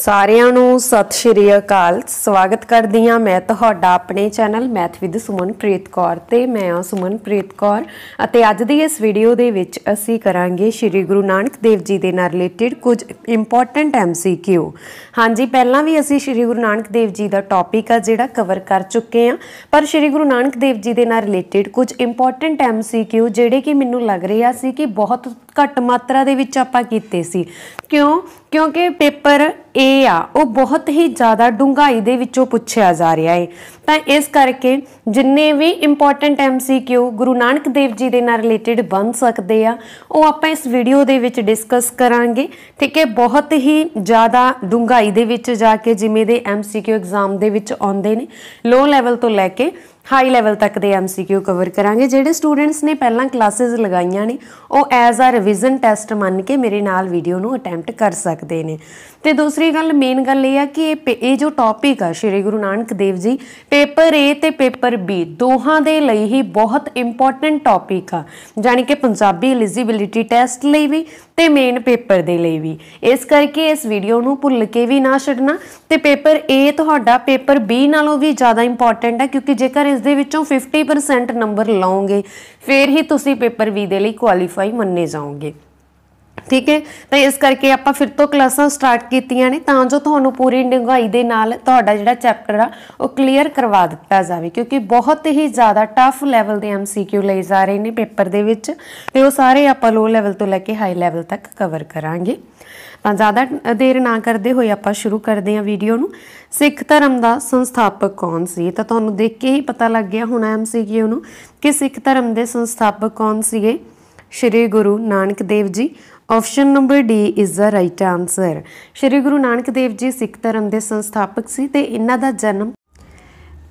ਸਾਰਿਆਂ ਨੂੰ ਸਤਿ ਸ਼੍ਰੀ ਅਕਾਲ ਸਵਾਗਤ ਕਰਦੀ ਹਾਂ ਮੈਂ ਤੁਹਾਡਾ ਆਪਣੇ channel math with Sumanpreet Kaur ਤੇ ਮੈਂ ਹਾਂ ਸੁਮਨਪ੍ਰੀਤ ਕੌਰ ਅਤੇ ਅੱਜ ਦੀ ਇਸ ਵੀਡੀਓ ਦੇ ਵਿੱਚ ਅਸੀਂ ਕਰਾਂਗੇ ਸ਼੍ਰੀ ਗੁਰੂ ਨਾਨਕ ਦੇਵ ਜੀ ਦੇ ਨਾਲ ਰਿਲੇਟਡ ਕੁਝ ਇੰਪੋਰਟੈਂਟ ਐਮਸੀਕਿਊ ਹਾਂਜੀ ਪਹਿਲਾਂ ਵੀ ਅਸੀਂ ਸ਼੍ਰੀ ਗੁਰੂ ਨਾਨਕ ਦੇਵ ਜੀ ਦਾ ਟੌਪਿਕ ਆ ਜਿਹੜਾ ਕਵਰ ਕਰ ਚੁੱਕੇ ਹਾਂ ਪਰ ਸ਼੍ਰੀ ਗੁਰੂ ਨਾਨਕ ਦੇਵ ਜੀ ਦੇ ਨਾਲ ਰਿਲੇਟਡ ਕੁਝ ਇੰਪੋਰਟੈਂਟ ਐਮਸੀਕਿਊ ਜਿਹੜੇ ਕਿ ਮੈਨੂੰ ਲੱਗ ਰਿਹਾ ਸੀ ਕਿ ਬਹੁਤ ਘੱਟ ਮਾਤਰਾ ਦੇ ਵਿੱਚ ਆਪਾਂ ਕੀਤੇ ਸੀ ਕਿਉਂ ਕਿਉਂਕਿ ਪੇਪਰ ਏ ਆ ਉਹ ਬਹੁਤ ਹੀ ਜ਼ਿਆਦਾ ਡੂੰਘਾਈ ਦੇ ਵਿੱਚੋਂ ਪੁੱਛਿਆ ਜਾ ਰਿਹਾ ਹੈ ਤਾਂ ਇਸ ਕਰਕੇ ਜਿੰਨੇ ਵੀ ਇੰਪੋਰਟੈਂਟ ਐਮਸੀਕਿਊ ਗੁਰੂ ਨਾਨਕ ਦੇਵ ਜੀ ਦੇ ਨਾਲ ਰਿਲੇਟਡ ਬਣ ਸਕਦੇ ਆ ਉਹ ਆਪਾਂ ਇਸ ਵੀਡੀਓ ਦੇ ਵਿੱਚ ਡਿਸਕਸ ਕਰਾਂਗੇ ਠੀਕ ਹੈ ਬਹੁਤ ਹੀ ਜ਼ਿਆਦਾ ਡੂੰਘਾਈ ਦੇ ਵਿੱਚ ਜਾ ਕੇ ਜਿਵੇਂ ਦੇ ਐਮਸੀਕਿਊ ਐਗਜ਼ਾਮ ਦੇ ਵਿੱਚ ਆਉਂਦੇ ਨੇ ਲੋ ਲੈਵਲ ਤੋਂ ਲੈ ਕੇ ਹਾਈ ਲੈਵਲ ਤੱਕ ਦੇ ਐਮਸੀਕਿਊ ਕਵਰ ਕਰਾਂਗੇ ਜਿਹੜੇ ਸਟੂਡੈਂਟਸ ਨੇ ਪਹਿਲਾਂ ਕਲਾਸਿਸ ਲਗਾਈਆਂ ਨੇ ਉਹ ਐਜ਼ ਆ ਰਿਵੀਜ਼ਨ ਟੈਸਟ ਮੰਨ ਕੇ ਮੇਰੇ ਨਾਲ ਵੀਡੀਓ ਨੂੰ ਅਟੈਂਪਟ ਕਰ ਸਕਦੇ ਨੇ ਤੇ ਦੂਸਰੀ ਗੱਲ ਮੇਨ ਗੱਲ ਇਹ ਆ ਕਿ ਇਹ ਜੋ ਟੌਪਿਕ ਆ ਸ਼੍ਰੀ ਗੁਰੂ ਨਾਨਕ ਦੇਵ ਜੀ ਪੇਪਰ A ਤੇ ਪੇਪਰ B ਦੋਹਾਂ ਦੇ ਲਈ ਹੀ ਬਹੁਤ ਇੰਪੋਰਟੈਂਟ ਟੌਪਿਕ ਆ ਜਾਨੀ ਕਿ ਪੰਜਾਬੀ ਐਲੀਜੀਬਿਲਿਟੀ ਟੈਸਟ ਲਈ ਵੀ ਤੇ ਮੇਨ ਪੇਪਰ ਦੇ ਲਈ ਵੀ ਇਸ ਕਰਕੇ ਇਸ ਵੀਡੀਓ ਨੂੰ ਭੁੱਲ ਕੇ ਵੀ ਨਾ ਛੱਡਣਾ ਤੇ ਪੇਪਰ A ਤੁਹਾਡਾ ਪੇਪਰ B ਨਾਲੋਂ ਵੀ ਜ਼ਿਆਦਾ ਇੰਪੋਰਟੈਂਟ ਆ ਕਿਉਂਕਿ ਜੇਕਰ ਇਸ ਦੇ ਵਿੱਚੋਂ 50% ਨੰਬਰ ਲਾਓਗੇ ਫਿਰ ਹੀ ਤੁਸੀਂ ਪੇਪਰ ਵੀ ਦੇ ਲਈ ਕੁਆਲੀਫਾਈ ਮੰਨੇ ਜਾਓਗੇ ਠੀਕ ਹੈ ਤਾਂ ਇਸ ਕਰਕੇ ਆਪਾਂ ਫਿਰ ਤੋਂ ਕਲਾਸਾਂ ਸਟਾਰਟ ਕੀਤੀਆਂ ਨੇ ਤਾਂ ਜੋ ਤੁਹਾਨੂੰ ਪੂਰੀ ਡੂੰਘਾਈ ਦੇ ਨਾਲ ਤੁਹਾਡਾ ਜਿਹੜਾ ਚੈਪਟਰ ਆ ਉਹ ਕਲੀਅਰ ਕਰਵਾ ਦਿੱਤਾ ਜਾਵੇ ਕਿਉਂਕਿ ਬਹੁਤ ਹੀ ਜ਼ਿਆਦਾ ਟਫ ਲੈਵਲ ਦੇ ਐਮਸੀਕਿਊ ਲਈ ਜਾ ਰਹੇ ਨੇ ਪੇਪਰ ਦੇ ਵਿੱਚ ਤੇ ਉਹ ਸਾਰੇ ਆਪਾਂ ਲੋ ਲੈਵਲ ਤੋਂ ਲੈ ਕੇ ਹਾਈ ਲੈਵਲ ਤੱਕ ਕਵਰ ਕਰਾਂਗੇ ਤਾਂ ਜ਼ਿਆਦਾ ਦੇਰ ਨਾ ਕਰਦੇ ਹੋਏ ਆਪਾਂ ਸ਼ੁਰੂ ਕਰਦੇ ਹਾਂ ਵੀਡੀਓ ਨੂੰ ਸਿੱਖ ਧਰਮ ਦਾ ਸੰਸਥਾਪਕ ਕੌਣ ਸੀ ਤਾਂ ਤੁਹਾਨੂੰ ਦੇਖ ਕੇ ਹੀ ਪਤਾ ਲੱਗ ਗਿਆ ਹੋਣਾ ਐਮਸੀਕਿਊ ਨੂੰ ਕਿ ਸਿੱਖ ਧਰਮ ਦੇ ਸੰਸਥਾਪਕ ਕੌਣ ਸੀਗੇ ਸ਼੍ਰੀ Guru Nanak Dev ji option number D is the right answer Shri Guru Nanak Dev ji Sikh ਧਰਮ ਦੇ ਸੰਸਥਾਪਕ ਸੀ ਤੇ ਇਹਨਾਂ ਦਾ ਜਨਮ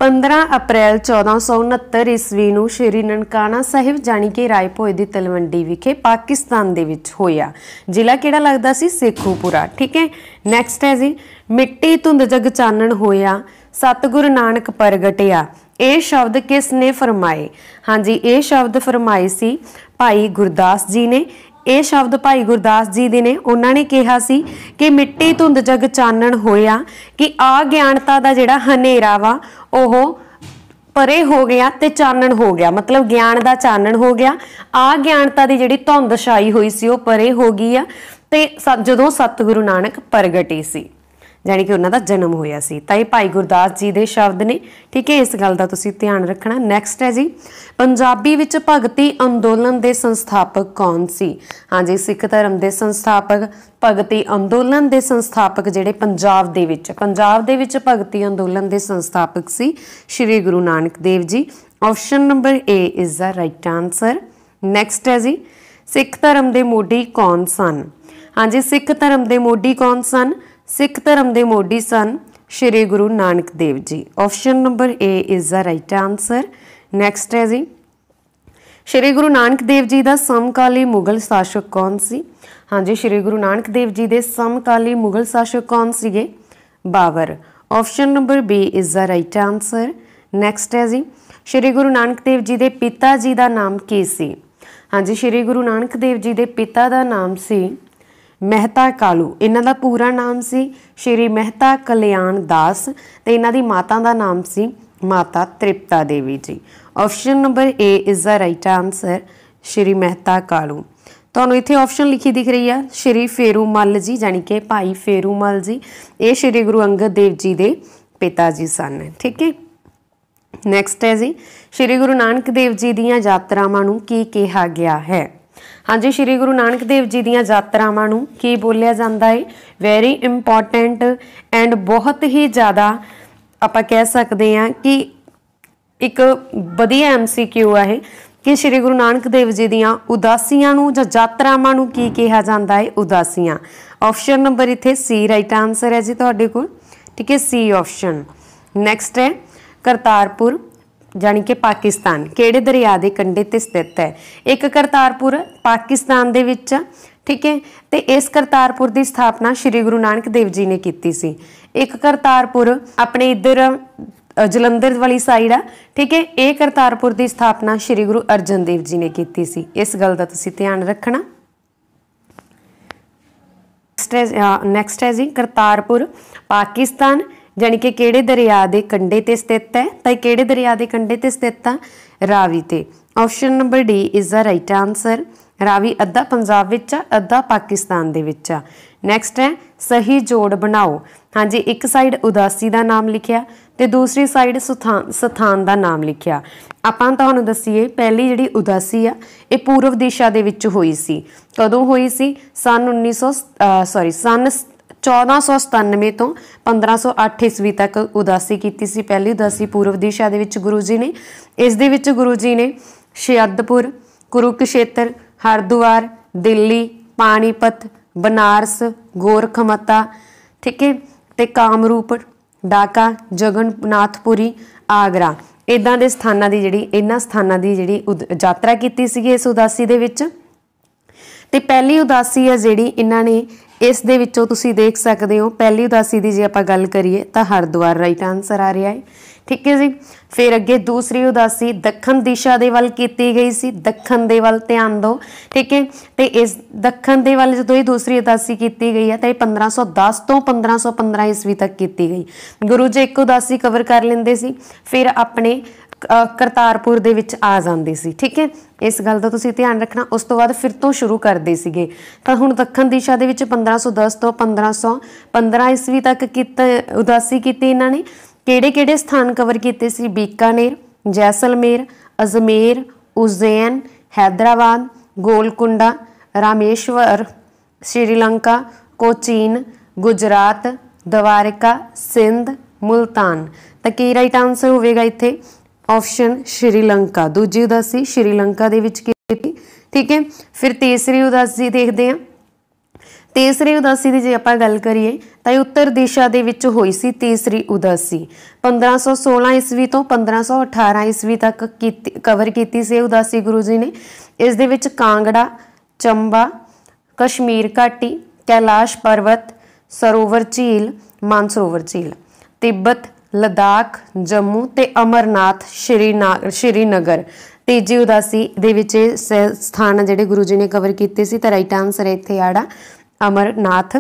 15 ਅਪ੍ਰੈਲ 1469 ਈਸਵੀ ਨੂੰ ਸ਼੍ਰੀ ਨਨਕਾਣਾ ਸਾਹਿਬ ਜਾਣੀ ਕਿ ਰਾਏਪੋਏ ਦੀ ਤਲਵੰਡੀ ਵਿਖੇ ਪਾਕਿਸਤਾਨ ਦੇ ਵਿੱਚ ਹੋਇਆ ਜ਼ਿਲ੍ਹਾ ਕਿਹੜਾ ਲੱਗਦਾ ਸੀ ਸੇਖੂਪੁਰਾ ਠੀਕ ਹੈ ਨੈਕਸਟ ਹੈ ਜੀ ਮਿੱਟੀ ਧੁੰਦ ਜਗ ਚਾਨਣ ਹੋਇਆ ਸਤਗੁਰ ਨਾਨਕ ਪ੍ਰਗਟਿਆ ਇਹ ਸ਼ਬਦ ਕਿਸ ਨੇ ਫਰਮਾਏ ਹਾਂਜੀ ਇਹ ਸ਼ਬਦ ਫਰਮਾਏ ਸੀ ਭਾਈ ਗੁਰਦਾਸ ਜੀ ਨੇ ਇਹ ਸ਼ਬਦ ਭਾਈ ਗੁਰਦਾਸ ਜੀ ਦੇ ਨੇ ਉਹਨਾਂ ਨੇ ਕਿਹਾ ਸੀ ਕਿ ਮਿੱਟੀ ਧੁੰਦ ਜਗ ਚਾਨਣ ਹੋਇਆ ਕਿ ਆ ਗਿਆਨਤਾ ਦਾ ਜਿਹੜਾ ਹਨੇਰਾ ਵਾ ਉਹ ਪਰੇ ਹੋ ਗਿਆ ਤੇ ਚਾਨਣ ਹੋ ਗਿਆ ਮਤਲਬ ਗਿਆਨ ਦਾ ਚਾਨਣ ਹੋ ਗਿਆ ਆ ਗਿਆਨਤਾ ਦੀ ਜਿਹੜੀ ਧੁੰਦ ਛਾਈ ਹੋਈ ਸੀ ਉਹ ਪਰੇ ਹੋ ਗਈ ਆ ਤੇ ਜਦੋਂ ਸਤਿਗੁਰੂ ਨਾਨਕ ਪ੍ਰਗਟੇ ਸੀ ਜਾਨੀ ਕਿ ਉਹਨਾਂ ਦਾ ਜਨਮ ਹੋਇਆ ਸੀ ਤਾਂ ਇਹ ਭਾਈ ਗੁਰਦਾਸ ਜੀ ਦੇ ਸ਼ਬਦ ਨੇ ਠੀਕ ਹੈ ਇਸ ਗੱਲ ਦਾ ਤੁਸੀਂ ਧਿਆਨ ਰੱਖਣਾ ਨੈਕਸਟ ਹੈ ਜੀ ਪੰਜਾਬੀ ਵਿੱਚ ਭਗਤੀ ਅੰਦੋਲਨ ਦੇ ਸੰਸਥਾਪਕ ਕੌਣ ਸੀ ਹਾਂਜੀ ਸਿੱਖ ਧਰਮ ਦੇ ਸੰਸਥਾਪਕ ਭਗਤੀ ਅੰਦੋਲਨ ਦੇ ਸੰਸਥਾਪਕ ਜਿਹੜੇ ਪੰਜਾਬ ਦੇ ਵਿੱਚ ਪੰਜਾਬ ਦੇ ਵਿੱਚ ਭਗਤੀ ਅੰਦੋਲਨ ਦੇ ਸੰਸਥਾਪਕ ਸੀ ਸ੍ਰੀ Guru Nanak Dev ji option number A is the right answer next ਹੈ ਜੀ ਸਿੱਖ ਧਰਮ ਦੇ ਮੋਢੀ ਕੌਣ ਸਨ ਹਾਂਜੀ ਸਿੱਖ ਧਰਮ ਦੇ ਮੋਢੀ ਕੌਣ ਸਨ ਸਿੱਖ ਧਰਮ ਦੇ ਮੋਢੀ ਸਨ ਸ਼੍ਰੀ Guru Nanak Dev ji option number A is the right answer next ਹੈ ਜੀ ਸ਼੍ਰੀ ਗੁਰੂ ਨਾਨਕ ਦੇਵ ਜੀ ਦਾ ਸਮਕਾਲੀ ਮੁਗਲ ਸ਼ਾਸਕ ਕੌਣ ਸੀ ਹਾਂਜੀ ਸ਼੍ਰੀ ਗੁਰੂ ਨਾਨਕ ਦੇਵ ਜੀ ਦੇ ਸਮਕਾਲੀ ਮੁਗਲ ਸ਼ਾਸਕ ਕੌਣ ਸੀਗੇ Babur option number B is the right answer next ਹੈ ਜੀ ਸ਼੍ਰੀ ਗੁਰੂ ਨਾਨਕ ਦੇਵ ਜੀ ਦੇ ਪਿਤਾ ਜੀ ਦਾ ਨਾਮ ਕੀ ਸੀ ਹਾਂਜੀ ਸ਼੍ਰੀ ਗੁਰੂ ਨਾਨਕ ਦੇਵ ਜੀ ਦੇ ਪਿਤਾ ਦਾ ਨਾਮ ਸੀ ਮਹਿਤਾ ਕਾਲੂ ਇਹਨਾਂ ਦਾ ਪੂਰਾ ਨਾਮ ਸੀ ਸ਼੍ਰੀ ਮਹਿਤਾ ਕਲਿਆਣ ਦਾਸ ਤੇ ਇਹਨਾਂ ਦੀ ਮਾਤਾ ਦਾ ਨਾਮ ਸੀ ਮਾਤਾ Tripta Devi ji option number A is the right answer Shri Mehta Kalu ਤੁਹਾਨੂੰ ਇੱਥੇ ਆਪਸ਼ਨ ਲਿਖੀ ਦਿਖ ਰਹੀ ਆ ਸ਼੍ਰੀ ਫੇਰੂ ਮੱਲ ਜੀ ਜਾਨੀ ਕਿ ਭਾਈ ਫੇਰੂ ਮੱਲ ਜੀ ਇਹ ਸ਼੍ਰੀ ਗੁਰੂ ਅੰਗਦ ਦੇਵ ਜੀ ਦੇ ਪਿਤਾ ਜੀ ਸਨ ਠੀਕ ਹੈ ਨੈਕਸਟ ਹੈ ਜੀ ਸ਼੍ਰੀ ਗੁਰੂ ਨਾਨਕ ਦੇਵ ਜੀ ਦੀਆਂ ਯਾਤਰਾਵਾਂ ਨੂੰ ਕੀ ਕਿਹਾ ਗਿਆ ਹੈ ਹਾਂਜੀ ਸ੍ਰੀ ਗੁਰੂ ਨਾਨਕ ਦੇਵ ਜੀ ਦੀਆਂ ਯਾਤਰਾਵਾਂ ਨੂੰ ਕੀ ਬੋਲਿਆ ਜਾਂਦਾ ਹੈ ਵੈਰੀ ਇੰਪੋਰਟੈਂਟ ਐਂਡ ਬਹੁਤ ਹੀ ਜ਼ਿਆਦਾ ਆਪਾਂ ਕਹਿ ਸਕਦੇ ਹਾਂ ਕਿ ਇੱਕ ਵਧੀਆ ਐਮਸੀਕਿਊ ਆ ਇਹ ਕਿ ਸ੍ਰੀ ਗੁਰੂ ਨਾਨਕ ਦੇਵ ਜੀ ਦੀਆਂ ਉਦਾਸੀਆਂ ਨੂੰ ਜਾਂ ਯਾਤਰਾਵਾਂ ਨੂੰ ਕੀ ਕਿਹਾ ਜਾਂਦਾ ਹੈ ਉਦਾਸੀਆਂ ਆਪਸ਼ਨ ਨੰਬਰ ਇੱਥੇ ਸੀ ਰਾਈਟ ਆਨਸਰ ਹੈ ਜੀ ਤੁਹਾਡੇ ਕੋਲ ਠੀਕ ਹੈ ਸੀ ਆਪਸ਼ਨ ਨੈਕਸਟ ਹੈ ਕਰਤਾਰਪੁਰ ਜਾਨੀ ਕਿ ਪਾਕਿਸਤਾਨ ਕਿਹੜੇ ਦਰਿਆ ਦੇ ਕੰਢੇ ਤੇ ਸਥਿਤ ਹੈ ਇੱਕ ਕਰਤਾਰਪੁਰ ਪਾਕਿਸਤਾਨ ਦੇ ਵਿੱਚ ਠੀਕ ਹੈ ਤੇ ਇਸ ਕਰਤਾਰਪੁਰ ਦੀ ਸਥਾਪਨਾ ਸ੍ਰੀ ਗੁਰੂ ਨਾਨਕ ਦੇਵ ਜੀ ਨੇ ਕੀਤੀ ਸੀ ਇੱਕ ਕਰਤਾਰਪੁਰ ਆਪਣੇ ਇੱਧਰ ਜਲੰਧਰ ਵਾਲੀ ਸਾਈਡ ਆ ਠੀਕ ਹੈ ਇਹ ਕਰਤਾਰਪੁਰ ਦੀ ਸਥਾਪਨਾ ਸ੍ਰੀ ਗੁਰੂ ਅਰਜਨ ਦੇਵ ਜੀ ਨੇ ਕੀਤੀ ਸੀ ਇਸ ਗੱਲ ਦਾ ਤੁਸੀਂ ਧਿਆਨ ਰੱਖਣਾ ਨੈਕਸਟ ਹੈ ਜੀ ਕਰਤਾਰਪੁਰ ਪਾਕਿਸਤਾਨ ਜਾਨੀ ਕਿ ਕਿਹੜੇ ਦਰਿਆ ਦੇ ਕੰਢੇ ਤੇ ਸਥਿਤ ਹੈ ਤਾਂ ਕਿਹੜੇ ਦਰਿਆ ਦੇ ਕੰਢੇ ਤੇ ਸਥਿਤ ਆ ਰਾਵੀ ਤੇ option number D is the right answer Ravi ਅੱਧਾ ਪੰਜਾਬ ਵਿੱਚ ਆ ਅੱਧਾ ਪਾਕਿਸਤਾਨ ਦੇ ਵਿੱਚ ਆ ਨੈਕਸਟ ਹੈ ਸਹੀ ਜੋੜ ਬਣਾਓ ਹਾਂਜੀ ਇੱਕ ਸਾਈਡ ਉਦਾਸੀ ਦਾ ਨਾਮ ਲਿਖਿਆ ਤੇ ਦੂਸਰੀ ਸਾਈਡ ਸਥਾਨ ਦਾ ਨਾਮ ਲਿਖਿਆ ਆਪਾਂ ਤੁਹਾਨੂੰ ਦੱਸੀਏ ਪਹਿਲੀ ਜਿਹੜੀ ਉਦਾਸੀ ਆ ਇਹ ਪੂਰਬ ਦਿਸ਼ਾ ਦੇ ਵਿੱਚ ਹੋਈ ਸੀ ਕਦੋਂ ਹੋਈ ਸੀ ਸਨ 1900 ਸੌਰੀ ਸਨ 1497 ਤੋਂ 1508 ਈਸਵੀ ਤੱਕ ਉਦਾਸੀ ਕੀਤੀ ਸੀ ਪਹਿਲੀ ਉਦਾਸੀ ਪੂਰਬ ਦਿਸ਼ਾ ਦੇ ਵਿੱਚ ਗੁਰੂ ਜੀ ਨੇ ਇਸ ਦੇ ਵਿੱਚ ਗੁਰੂ ਜੀ ਨੇ ਸ਼ਿਆਦਪੁਰ ਕੁਰੂਕਸ਼ੇਤਰ ਹਰਦੁਆਰ ਦਿੱਲੀ ਪਾਣੀਪਤ ਬਨਾਰਸ ਗੋਰਖਮਤਾ ਠੀਕ ਹੈ ਤੇ ਕਾਮਰੂਪ ਡਾਕਾ ਜਗਨਨਾਥਪੁਰੀ ਆਗਰਾ ਇਦਾਂ ਦੇ ਸਥਾਨਾਂ ਦੀ ਜਿਹੜੀ ਇਹਨਾਂ ਸਥਾਨਾਂ ਦੀ ਜਿਹੜੀ ਯਾਤਰਾ ਕੀਤੀ ਸੀ ਇਸ ਉਦਾਸੀ ਦੇ ਵਿੱਚ ਤੇ ਪਹਿਲੀ ਉਦਾਸੀ ਹੈ ਜਿਹੜੀ ਇਹਨਾਂ ਨੇ ਇਸ ਦੇ ਵਿੱਚੋਂ ਤੁਸੀਂ ਦੇਖ ਸਕਦੇ ਹੋ ਪਹਿਲੀ ਉਦਾਸੀ ਦੀ ਜੇ ਆਪਾਂ ਗੱਲ ਕਰੀਏ ਤਾਂ ਹਰਦੁਆਰ ਰਾਈਟ ਆਨਸਰ ਆ ਰਿਹਾ ਹੈ ਠੀਕ ਹੈ ਜੀ ਫਿਰ ਅੱਗੇ ਦੂਸਰੀ ਉਦਾਸੀ ਦੱਖਣ ਦਿਸ਼ਾ ਦੇ ਵੱਲ ਕੀਤੀ ਗਈ ਸੀ ਦੱਖਣ ਦੇ ਵੱਲ ਧਿਆਨ ਦਿਓ ਠੀਕ ਹੈ ਤੇ ਇਸ ਦੱਖਣ ਦੇ ਵੱਲ ਜਦੋਂ ਇਹ ਦੂਸਰੀ ਉਦਾਸੀ ਕੀਤੀ ਗਈ ਹੈ ਤਾਂ ਇਹ 1510 ਤੋਂ 1515 ਈਸਵੀ ਤੱਕ ਕੀਤੀ ਗਈ ਗੁਰੂ ਜੀ ਇੱਕ ਉਦਾਸੀ ਕਵਰ ਕਰ ਲੈਂਦੇ ਸੀ ਫਿਰ ਆਪਣੇ ਕਰਤਾਰਪੁਰ ਦੇ ਵਿੱਚ ਆ ਜਾਂਦੀ ਸੀ ਠੀਕ ਹੈ ਇਸ ਗੱਲ ਦਾ ਤੁਸੀਂ ਧਿਆਨ ਰੱਖਣਾ ਉਸ ਤੋਂ ਬਾਅਦ ਫਿਰ ਤੋਂ ਸ਼ੁਰੂ ਕਰਦੇ ਸੀਗੇ ਤਾਂ ਹੁਣ ਦੱਖਣ ਦਿਸ਼ਾ ਦੇ ਵਿੱਚ 1510 ਤੋਂ 1515 ਈਸਵੀ ਤੱਕ ਕੀਤਾ ਉਦਾਸੀ ਕੀਤੀ ਇਹਨਾਂ ਨੇ ਕਿਹੜੇ-ਕਿਹੜੇ ਸਥਾਨ ਕਵਰ ਕੀਤੇ ਸੀ ਬੀਕਾਨੇਰ ਜੈਸਲਮੇਰ ਅਜ਼ਮੇਰ ਉਜ਼ੈਨ ਹైదరాబాద్ ਗੋਲਕੁੰਡਾ ਰਾਮੇਸ਼ਵਰ ਸ਼੍ਰੀਲੰਕਾ ਕੋਚੀਨ ਗੁਜਰਾਤ ਦਵਾਰਕਾ ਸਿੰਧ ਮੁਲਤਾਨ ਤਾਂ ਕੀ ਰਾਈਟ ਆਨਸਰ ਹੋਵੇਗਾ ਇੱਥੇ ਆਪਸ਼ਨ ਸ਼੍ਰੀਲੰਕਾ ਦੂਜੀ ਸੀ ਸ਼੍ਰੀਲੰਕਾ ਦੇ ਵਿੱਚ ਕੀਤੀ ਠੀਕ ਹੈ ਫਿਰ ਤੀਸਰੀ ਉਦਾਸੀ ਦੇਖਦੇ ਹਾਂ ਤੀਸਰੀ ਉਦਾਸੀ ਦੀ ਜੇ ਆਪਾਂ ਗੱਲ ਕਰੀਏ ਤਾਂ ਇਹ ਉੱਤਰ ਦਿਸ਼ਾ ਦੇ ਵਿੱਚ ਹੋਈ ਸੀ ਤੀਸਰੀ ਉਦਾਸੀ 1516 ਈਸਵੀ ਤੋਂ 1518 ਈਸਵੀ ਤੱਕ ਕਵਰ ਕੀਤੀ ਸੀ ਉਦਾਸੀ ਗੁਰੂ ਜੀ ਨੇ ਇਸ ਦੇ ਵਿੱਚ ਕਾਂਗੜਾ ਚੰਬਾ ਕਸ਼ਮੀਰ ਘਾਟੀ ਕੈਲਾਸ਼ ਪਰਬਤ ਸਰੋਵਰ ਝੀਲ ਮਾਨਸਰੋਵਰ ਝੀਲ ਤਿੱਬਤ ਲਦਾਖ ਜੰਮੂ ਤੇ ਅਮਰਨਾਥ ਸ਼੍ਰੀਨਗਰ ਤੀਜੀ ਉਦਾਸੀ ਦੇ ਵਿੱਚ ਸਥਾਨ ਜਿਹੜੇ ਗੁਰੂ ਜੀ ਨੇ ਕਵਰ ਕੀਤੇ ਸੀ ਤਾਂ ਰਾਈਟ ਆਨਸਰ ਇੱਥੇ ਆੜਾ ਅਮਰਨਾਥ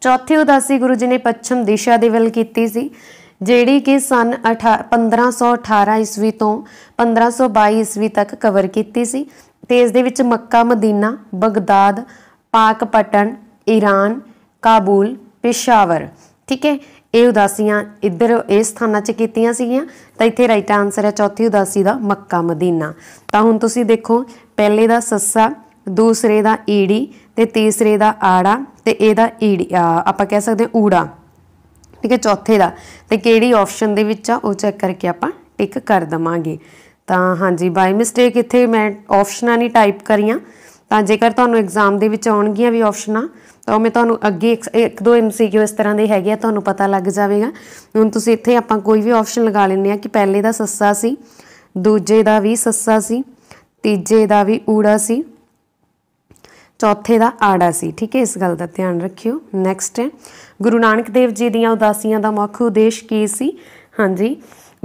ਚੌਥੀ ਉਦਾਸੀ ਗੁਰੂ ਜੀ ਨੇ ਪੱਛਮ ਦਿਸ਼ਾ ਦੇ ਵੱਲ ਕੀਤੀ ਸੀ ਜਿਹੜੀ ਕਿ ਸਨ 1518 ਈਸਵੀ ਤੋਂ 1522 ਈਸਵੀ ਤੱਕ ਕਵਰ ਕੀਤੀ ਸੀ ਤੇ ਇਸ ਦੇ ਵਿੱਚ Mecca Medina Baghdad Pakpattan Iran Kabul Peshawar ਠੀਕ ਹੈ ਇਹ ਉਦਾਸੀਆਂ ਇੱਧਰ ਇਸ ਸਥਾਨਾਂ 'ਚ ਕੀਤੀਆਂ ਸੀਗੀਆਂ ਤਾਂ ਇੱਥੇ ਰਾਈਟ ਆਨਸਰ ਹੈ ਚੌਥੀ ਉਦਾਸੀ ਦਾ ਮੱਕਾ ਮਦੀਨਾ ਤਾਂ ਹੁਣ ਤੁਸੀਂ ਦੇਖੋ ਪਹਿਲੇ ਦਾ ਸੱਸਾ ਦੂਸਰੇ ਦਾ ਈੜੀ ਤੇ ਤੀਸਰੇ ਦਾ ਆੜਾ ਤੇ ਇਹਦਾ ਈੜੀ ਆਪਾਂ ਕਹਿ ਸਕਦੇ ਊੜਾ ਠੀਕ ਹੈ ਚੌਥੇ ਦਾ ਤੇ ਕਿਹੜੀ ਆਪਸ਼ਨ ਦੇ ਵਿੱਚ ਆ ਉਹ ਚੈੱਕ ਕਰਕੇ ਆਪਾਂ ਟਿਕ ਕਰ ਦਵਾਂਗੇ ਤਾਂ ਹਾਂਜੀ ਬਾਈ ਮਿਸਟੇਕ ਇੱਥੇ ਮੈਂ ਆਪਸ਼ਨਾਂ ਨਹੀਂ ਟਾਈਪ ਕਰੀਆਂ ਤਾਂ ਜੇਕਰ ਤੁਹਾਨੂੰ ਐਗਜ਼ਾਮ ਦੇ ਵਿੱਚ ਆਉਣਗੀਆਂ ਵੀ ਆਪਸ਼ਨਾਂ ਤਾਂ ਮੈਂ ਤੁਹਾਨੂੰ ਅੱਗੇ ਇੱਕ ਦੋ ਐਮਸੀਕਿਊ ਇਸ ਤਰ੍ਹਾਂ ਦੇ ਹੈਗੇ ਆ ਤੁਹਾਨੂੰ ਪਤਾ ਲੱਗ ਜਾਵੇਗਾ ਹੁਣ ਤੁਸੀਂ ਇੱਥੇ ਆਪਾਂ ਕੋਈ ਵੀ ਆਪਸ਼ਨ ਲਗਾ ਲੈਂਦੇ ਆ ਕਿ ਪਹਿਲੇ ਦਾ ਸੱਸਾ ਸੀ ਦੂਜੇ ਦਾ ਵੀ ਸੱਸਾ ਸੀ ਤੀਜੇ ਦਾ ਵੀ ਊੜਾ ਸੀ ਚੌਥੇ ਦਾ ਆੜਾ ਸੀ ਠੀਕ ਹੈ ਇਸ ਗੱਲ ਦਾ ਧਿਆਨ ਰੱਖਿਓ ਨੈਕਸਟ ਹੈ ਗੁਰੂ ਨਾਨਕ ਦੇਵ ਜੀ ਦੀਆਂ ਉਦਾਸੀਆਂ ਦਾ ਮੁੱਖ ਉਦੇਸ਼ ਕੀ ਸੀ ਹਾਂਜੀ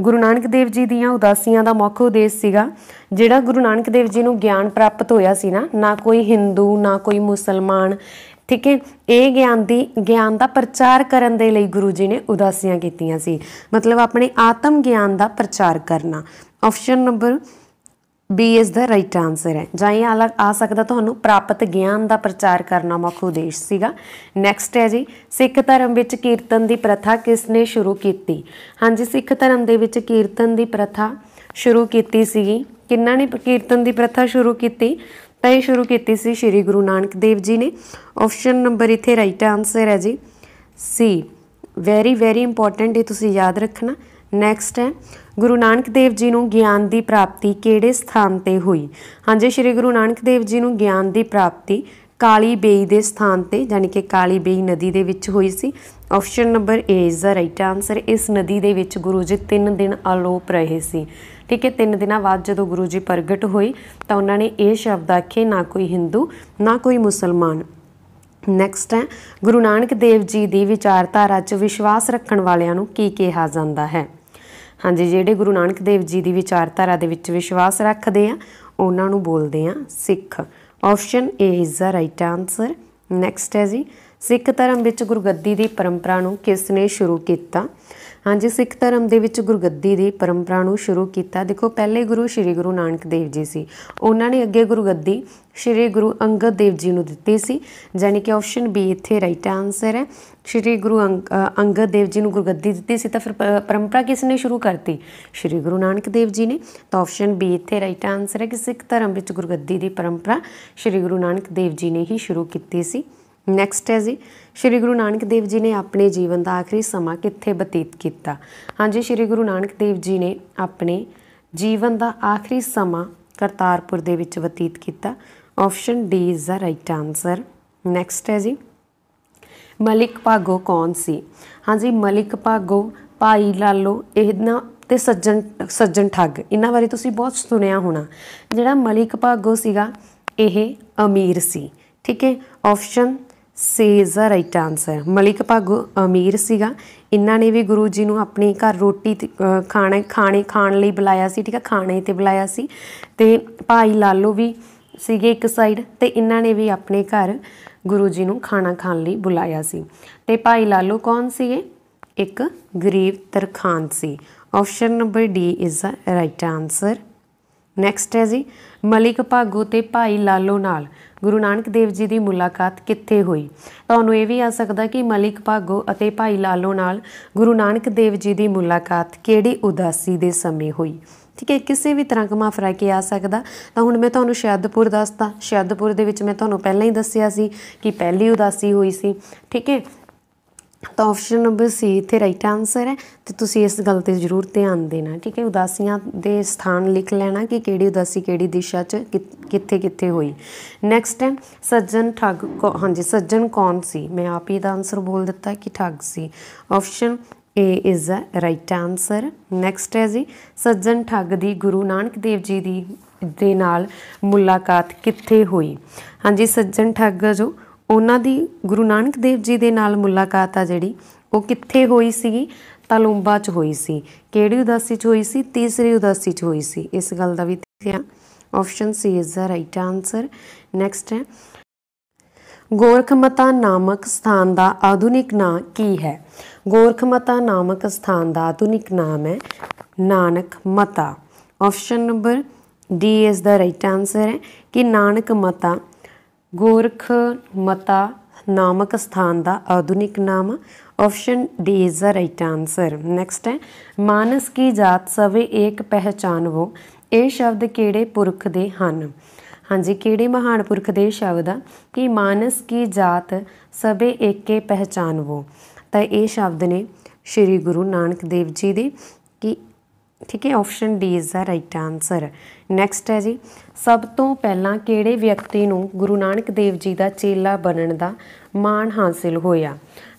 ਗੁਰੂ ਨਾਨਕ ਦੇਵ ਜੀ ਦੀਆਂ ਉਦਾਸੀਆਂ ਦਾ ਮੁੱਖ ਉਦੇਸ਼ ਸੀਗਾ ਜਿਹੜਾ ਗੁਰੂ ਨਾਨਕ ਦੇਵ ਜੀ ਨੂੰ ਗਿਆਨ ਪ੍ਰਾਪਤ ਹੋਇਆ ਸੀ ਨਾ ਨਾ ਕੋਈ ਹਿੰਦੂ ਨਾ ਕੋਈ ਮੁਸਲਮਾਨ ਠੀਕ ਹੈ ਇਹ ਗਿਆਨ ਦੀ ਗਿਆਨ ਦਾ ਪ੍ਰਚਾਰ ਕਰਨ ਦੇ ਲਈ ਗੁਰੂ ਜੀ ਨੇ ਉਦਾਸੀਆਂ ਕੀਤੀਆਂ ਸੀ ਮਤਲਬ ਆਪਣੇ ਆਤਮ ਗਿਆਨ ਦਾ ਪ੍ਰਚਾਰ ਕਰਨਾ ਆਪਸ਼ਨ ਨੰਬਰ ਬੀ ਇਸ ਦਾ ਰਾਈਟ ਆਨਸਰ ਹੈ ਜਾਂ ਇਹ ਅਲੱਗ ਆ ਸਕਦਾ ਤੁਹਾਨੂੰ ਪ੍ਰਾਪਤ ਗਿਆਨ ਦਾ ਪ੍ਰਚਾਰ ਕਰਨਾ ਮੁੱਖ ਉਦੇਸ਼ ਸੀਗਾ ਨੈਕਸਟ ਹੈ ਜੀ ਸਿੱਖ ਧਰਮ ਵਿੱਚ ਕੀਰਤਨ ਦੀ ਪ੍ਰਥਾ ਕਿਸ ਨੇ ਸ਼ੁਰੂ ਕੀਤੀ ਹਾਂਜੀ ਸਿੱਖ ਧਰਮ ਦੇ ਵਿੱਚ ਕੀਰਤਨ ਦੀ ਪ੍ਰਥਾ ਸ਼ੁਰੂ ਕੀਤੀ ਸੀਗੀ ਕਿੰਨਾ ਨੇ ਕੀਰਤਨ ਦੀ ਪ੍ਰਥਾ ਸ਼ੁਰੂ ਕੀਤੀ ਤਾਂ ਇਹ ਸ਼ੁਰੂ ਕੀਤੀ ਸੀ ਸ੍ਰੀ ਗੁਰੂ ਨਾਨਕ ਦੇਵ ਜੀ ਨੇ ਆਪਸ਼ਨ ਨੰਬਰ ਇੱਥੇ ਰਾਈਟ ਆਨਸਰ ਹੈ ਜੀ ਸੀ ਵੈਰੀ ਵੈਰੀ ਇੰਪੋਰਟੈਂਟ ਇਹ ਤੁਸੀਂ ਯਾਦ ਰੱਖਣਾ ਨੈਕਸਟ ਹੈ ਗੁਰੂ ਨਾਨਕ ਦੇਵ ਜੀ ਨੂੰ ਗਿਆਨ ਦੀ ਪ੍ਰਾਪਤੀ ਕਿਹੜੇ ਸਥਾਨ ਤੇ ਹੋਈ ਹਾਂਜੀ ਸ੍ਰੀ ਗੁਰੂ ਨਾਨਕ ਦੇਵ ਜੀ ਨੂੰ ਗਿਆਨ ਦੀ ਪ੍ਰਾਪਤੀ ਕਾਲੀ ਬੇਈ ਦੇ ਸਥਾਨ ਤੇ ਯਾਨੀ ਕਿ ਕਾਲੀ ਬੇਈ ਨਦੀ ਦੇ ਵਿੱਚ ਹੋਈ ਸੀ option number A is the right answer ਇਸ ਨਦੀ ਦੇ ਵਿੱਚ ਗੁਰੂ ਜੀ 3 ਦਿਨ ਅਲੋਪ ਰਹੇ ਸੀ ਠੀਕ ਹੈ ਤਿੰਨ ਦਿਨਾਂ ਬਾਅਦ ਜਦੋਂ ਗੁਰੂ ਜੀ ਪ੍ਰਗਟ ਹੋਏ ਤਾਂ ਉਹਨਾਂ ਨੇ ਇਹ ਸ਼ਬਦ ਆਖੇ ਨਾ ਕੋਈ ਹਿੰਦੂ ਨਾ ਕੋਈ ਮੁਸਲਮਾਨ ਨੈਕਸਟ ਹੈ ਗੁਰੂ ਨਾਨਕ ਦੇਵ ਜੀ ਦੀ ਵਿਚਾਰਧਾਰਾ 'ਚ ਵਿਸ਼ਵਾਸ ਰੱਖਣ ਵਾਲਿਆਂ ਨੂੰ ਕੀ ਕਿਹਾ ਜਾਂਦਾ ਹੈ ਹਾਂਜੀ ਜਿਹੜੇ ਗੁਰੂ ਨਾਨਕ ਦੇਵ ਜੀ ਦੀ ਵਿਚਾਰਧਾਰਾ ਦੇ ਵਿੱਚ ਵਿਸ਼ਵਾਸ ਰੱਖਦੇ ਆ ਉਹਨਾਂ ਨੂੰ ਬੋਲਦੇ ਆ Sikh option A is the right answer next ਹੈ ਜੀ ਸਿੱਖ ਧਰਮ ਵਿੱਚ ਗੁਰਗੱਦੀ ਦੀ ਪਰੰਪਰਾ ਨੂੰ ਕਿਸ ਨੇ ਸ਼ੁਰੂ ਕੀਤਾ ਹਾਂਜੀ ਸਿੱਖ ਧਰਮ ਦੇ ਵਿੱਚ ਗੁਰਗੱਦੀ ਦੀ ਪਰੰਪਰਾ ਨੂੰ ਸ਼ੁਰੂ ਕੀਤਾ ਦੇਖੋ ਪਹਿਲੇ ਗੁਰੂ ਸ੍ਰੀ ਗੁਰੂ ਨਾਨਕ ਦੇਵ ਜੀ ਸੀ ਉਹਨਾਂ ਨੇ ਅੱਗੇ ਗੁਰਗੱਦੀ ਸ੍ਰੀ ਗੁਰੂ ਅੰਗਦ ਦੇਵ ਜੀ ਨੂੰ ਦਿੱਤੀ ਸੀ ਜਾਨੀ ਕਿ ਆਪਸ਼ਨ ਬੀ ਇੱਥੇ ਰਾਈਟ ਆਨਸਰ ਹੈ ਸ੍ਰੀ ਗੁਰੂ ਅੰਗਦ ਦੇਵ ਜੀ ਨੂੰ ਗੁਰਗੱਦੀ ਦਿੱਤੀ ਸੀ ਤਾਂ ਫਿਰ ਪਰੰਪਰਾ ਕਿਸ ਨੇ ਸ਼ੁਰੂ ਕਰਤੀ ਸ੍ਰੀ ਗੁਰੂ ਨਾਨਕ ਦੇਵ ਜੀ ਨੇ ਤਾਂ ਆਪਸ਼ਨ ਬੀ ਇੱਥੇ ਰਾਈਟ ਆਨਸਰ ਹੈ ਕਿ ਸਿੱਖ ਧਰਮ ਵਿੱਚ ਗੁਰਗੱਦੀ ਦੀ ਪਰੰਪਰਾ ਸ੍ਰੀ ਗੁਰੂ ਨਾਨਕ ਦੇਵ ਜੀ ਨੇ ਹੀ ਸ਼ੁਰੂ ਕੀਤੀ ਸੀ ਨੈਕਸਟ ਹੈ ਜੀ ਸ਼੍ਰੀ ਗੁਰੂ ਨਾਨਕ ਦੇਵ ਜੀ ਨੇ ਆਪਣੇ ਜੀਵਨ ਦਾ ਆਖਰੀ ਸਮਾਂ ਕਿੱਥੇ ਬਤੀਤ ਕੀਤਾ ਹਾਂਜੀ ਸ਼੍ਰੀ ਗੁਰੂ ਨਾਨਕ ਦੇਵ ਜੀ ਨੇ ਆਪਣੇ ਜੀਵਨ ਦਾ ਆਖਰੀ ਸਮਾਂ ਕਰਤਾਰਪੁਰ ਦੇ ਵਿੱਚ ਬਤੀਤ ਕੀਤਾ option D is the right answer next ਹੈ ਜੀ ਮਲਿਕ ਭਾਗੋ ਕੌਣ ਸੀ ਹਾਂਜੀ ਮਲਿਕ ਭਾਗੋ ਭਾਈ ਲਾਲੋ ਇਹਨਾਂ ਤੇ ਸੱਜਣ ਸੱਜਣ ਠੱਗ ਇਹਨਾਂ ਬਾਰੇ ਤੁਸੀਂ ਬਹੁਤ ਸੁਣਿਆ ਹੋਣਾ ਜਿਹੜਾ ਮਲਿਕ ਭਾਗੋ ਸੀਗਾ ਇਹ ਅਮੀਰ ਸੀ ਠੀਕ ਹੈ option C is a right answer Malik Bhago ਅਮੀਰ ਸੀਗਾ ਇਹਨਾਂ ਨੇ ਵੀ ਗੁਰੂ ਜੀ ਨੂੰ ਆਪਣੇ ਘਰ ਰੋਟੀ ਖਾਣੇ ਖਾਣੇ ਖਾਣ ਲਈ ਬੁਲਾਇਆ ਸੀ ਠੀਕ ਆ ਖਾਣੇ ਤੇ ਬੁਲਾਇਆ ਸੀ ਤੇ ਭਾਈ ਲਾਲੋ ਵੀ ਸੀਗੇ ਇੱਕ ਸਾਈਡ ਤੇ ਇਹਨਾਂ ਨੇ ਵੀ ਆਪਣੇ ਘਰ ਗੁਰੂ ਜੀ ਨੂੰ ਖਾਣਾ ਖਾਣ ਲਈ ਬੁਲਾਇਆ ਸੀ ਤੇ ਭਾਈ ਲਾਲੋ ਕੌਣ ਸੀਗੇ ਇੱਕ ਗਰੀਬ ਤਰਖਾਨ ਸੀ option number D is a right answer next ਹੈ ਜੀ ਮਲਿਕ ਭਾਗੋ ਤੇ ਭਾਈ ਲਾਲੋ ਨਾਲ ਗੁਰੂ ਨਾਨਕ ਦੇਵ ਜੀ ਦੀ ਮੁਲਾਕਾਤ ਕਿੱਥੇ ਹੋਈ ਤੁਹਾਨੂੰ ਇਹ ਵੀ ਆ ਸਕਦਾ ਕਿ ਮਲਿਕ ਭਾਗੋ ਅਤੇ ਭਾਈ ਲਾਲੋ ਨਾਲ ਗੁਰੂ ਨਾਨਕ ਦੇਵ ਜੀ ਦੀ ਮੁਲਾਕਾਤ ਕਿਹੜੀ ਉਦਾਸੀ ਦੇ ਸਮੇਂ ਹੋਈ ਠੀਕ ਹੈ ਕਿਸੇ ਵੀ ਤਰ੍ਹਾਂ ਕਮਾ ਫਰਾ ਕੇ ਆ ਸਕਦਾ ਤਾਂ ਹੁਣ ਮੈਂ ਤੁਹਾਨੂੰ ਸ਼ਾਦਪੁਰ ਦੱਸਦਾ ਸ਼ਾਦਪੁਰ ਦੇ ਵਿੱਚ ਮੈਂ ਤੁਹਾਨੂੰ ਪਹਿਲਾਂ ਹੀ ਦੱਸਿਆ ਸੀ ਕਿ ਪਹਿਲੀ ਉਦਾਸੀ ਹੋਈ ਸੀ ਠੀਕ ਹੈ ਤਾਂ ਆਪਸ਼ਨ ਨੰਬਰ ਸੀ ਇੱਥੇ ਰਾਈਟ ਆਨਸਰ ਹੈ ਤੇ ਤੁਸੀਂ ਇਸ ਗੱਲ ਤੇ ਜ਼ਰੂਰ ਧਿਆਨ ਦੇਣਾ ਠੀਕ ਹੈ ਉਦਾਸੀਆਂ ਦੇ ਸਥਾਨ ਲਿਖ ਲੈਣਾ ਕਿ ਕਿਹੜੀ ਉਦਾਸੀ ਕਿਹੜੀ ਦਿਸ਼ਾ 'ਚ ਕਿੱਥੇ ਕਿੱਥੇ ਹੋਈ ਨੈਕਸਟ ਹੈ ਸੱਜਣ ਠੱਗ ਹਾਂਜੀ ਸੱਜਣ ਕੌਣ ਸੀ ਮੈਂ ਆਪ ਹੀ ਦਾ ਆਨਸਰ ਬੋਲ ਦਿੱਤਾ ਕਿ ਠੱਗ ਸੀ option A is a right answer next ਹੈ ਜੀ ਸੱਜਣ ਠੱਗ ਦੀ ਗੁਰੂ ਨਾਨਕ ਦੇਵ ਜੀ ਦੀ ਦੇ ਨਾਲ ਮੁਲਾਕਾਤ ਕਿੱਥੇ ਹੋਈ ਹਾਂਜੀ ਸੱਜਣ ਠੱਗ ਜੋ ਉਹਨਾਂ ਦੀ ਗੁਰੂ ਨਾਨਕ ਦੇਵ ਜੀ ਦੇ ਨਾਲ ਮੁਲਾਕਾਤ ਆ ਜਿਹੜੀ ਉਹ ਕਿੱਥੇ ਹੋਈ ਸੀ ਤਲੂੰਬਾ 'ਚ ਹੋਈ ਸੀ ਕਿਹੜੀ ਉਦਾਸੀ 'ਚ ਹੋਈ ਸੀ ਤੀਸਰੀ ਉਦਾਸੀ 'ਚ ਹੋਈ ਸੀ ਇਸ ਗੱਲ ਦਾ ਵੀ ਧਿਆਨ option C is the right answer next ਹੈ ਗੋਰਖਮਤਾ ਨਾਮਕ ਸਥਾਨ ਦਾ ਆਧੁਨਿਕ ਨਾਂ ਕੀ ਹੈ ਗੋਰਖਮਤਾ ਨਾਮਕ ਸਥਾਨ ਦਾ ਆਧੁਨਿਕ ਨਾਮ ਹੈ Nanak Mata option number D is the right answer ਹੈ ਕਿ ਨਾਨਕ ਮਤਾ ਗੋਰਖ ਮਤਾ ਨਾਮਕ ਸਥਾਨ ਦਾ ਆਧੁਨਿਕ ਨਾਮ option D is the right answer next ਹੈ ਮਾਨਸ ਕੀ ਜਾਤ ਸਵੇ ਏਕ ਪਹਿਚਾਨਵੋ ਇਹ ਸ਼ਬਦ ਕਿਹੜੇ ਪੁਰਖ ਦੇ ਹਨ ਹਾਂਜੀ ਕਿਹੜੇ ਮਹਾਨ ਪੁਰਖ ਦੇ ਸ਼ਬਦ ਆ ਕਿ ਮਾਨਸ ਕੀ ਜਾਤ ਸਵੇ ਏਕੇ ਪਹਿਚਾਨਵੋ ਤਾਂ ਇਹ ਸ਼ਬਦ ਨੇ ਸ਼੍ਰੀ ਗੁਰੂ ਨਾਨਕ ਦੇਵ ਜੀ ਦੇ ਕਿ ਠੀਕ ਹੈ option D is the right answer next ਹੈ ਜੀ ਸਭ ਤੋਂ ਪਹਿਲਾਂ ਕਿਹੜੇ ਵਿਅਕਤੀ ਨੂੰ ਗੁਰੂ ਨਾਨਕ ਦੇਵ ਜੀ ਦਾ ਚੇਲਾ ਬਣਨ ਦਾ ਮਾਣ ਹਾਸਲ ਹੋਇਆ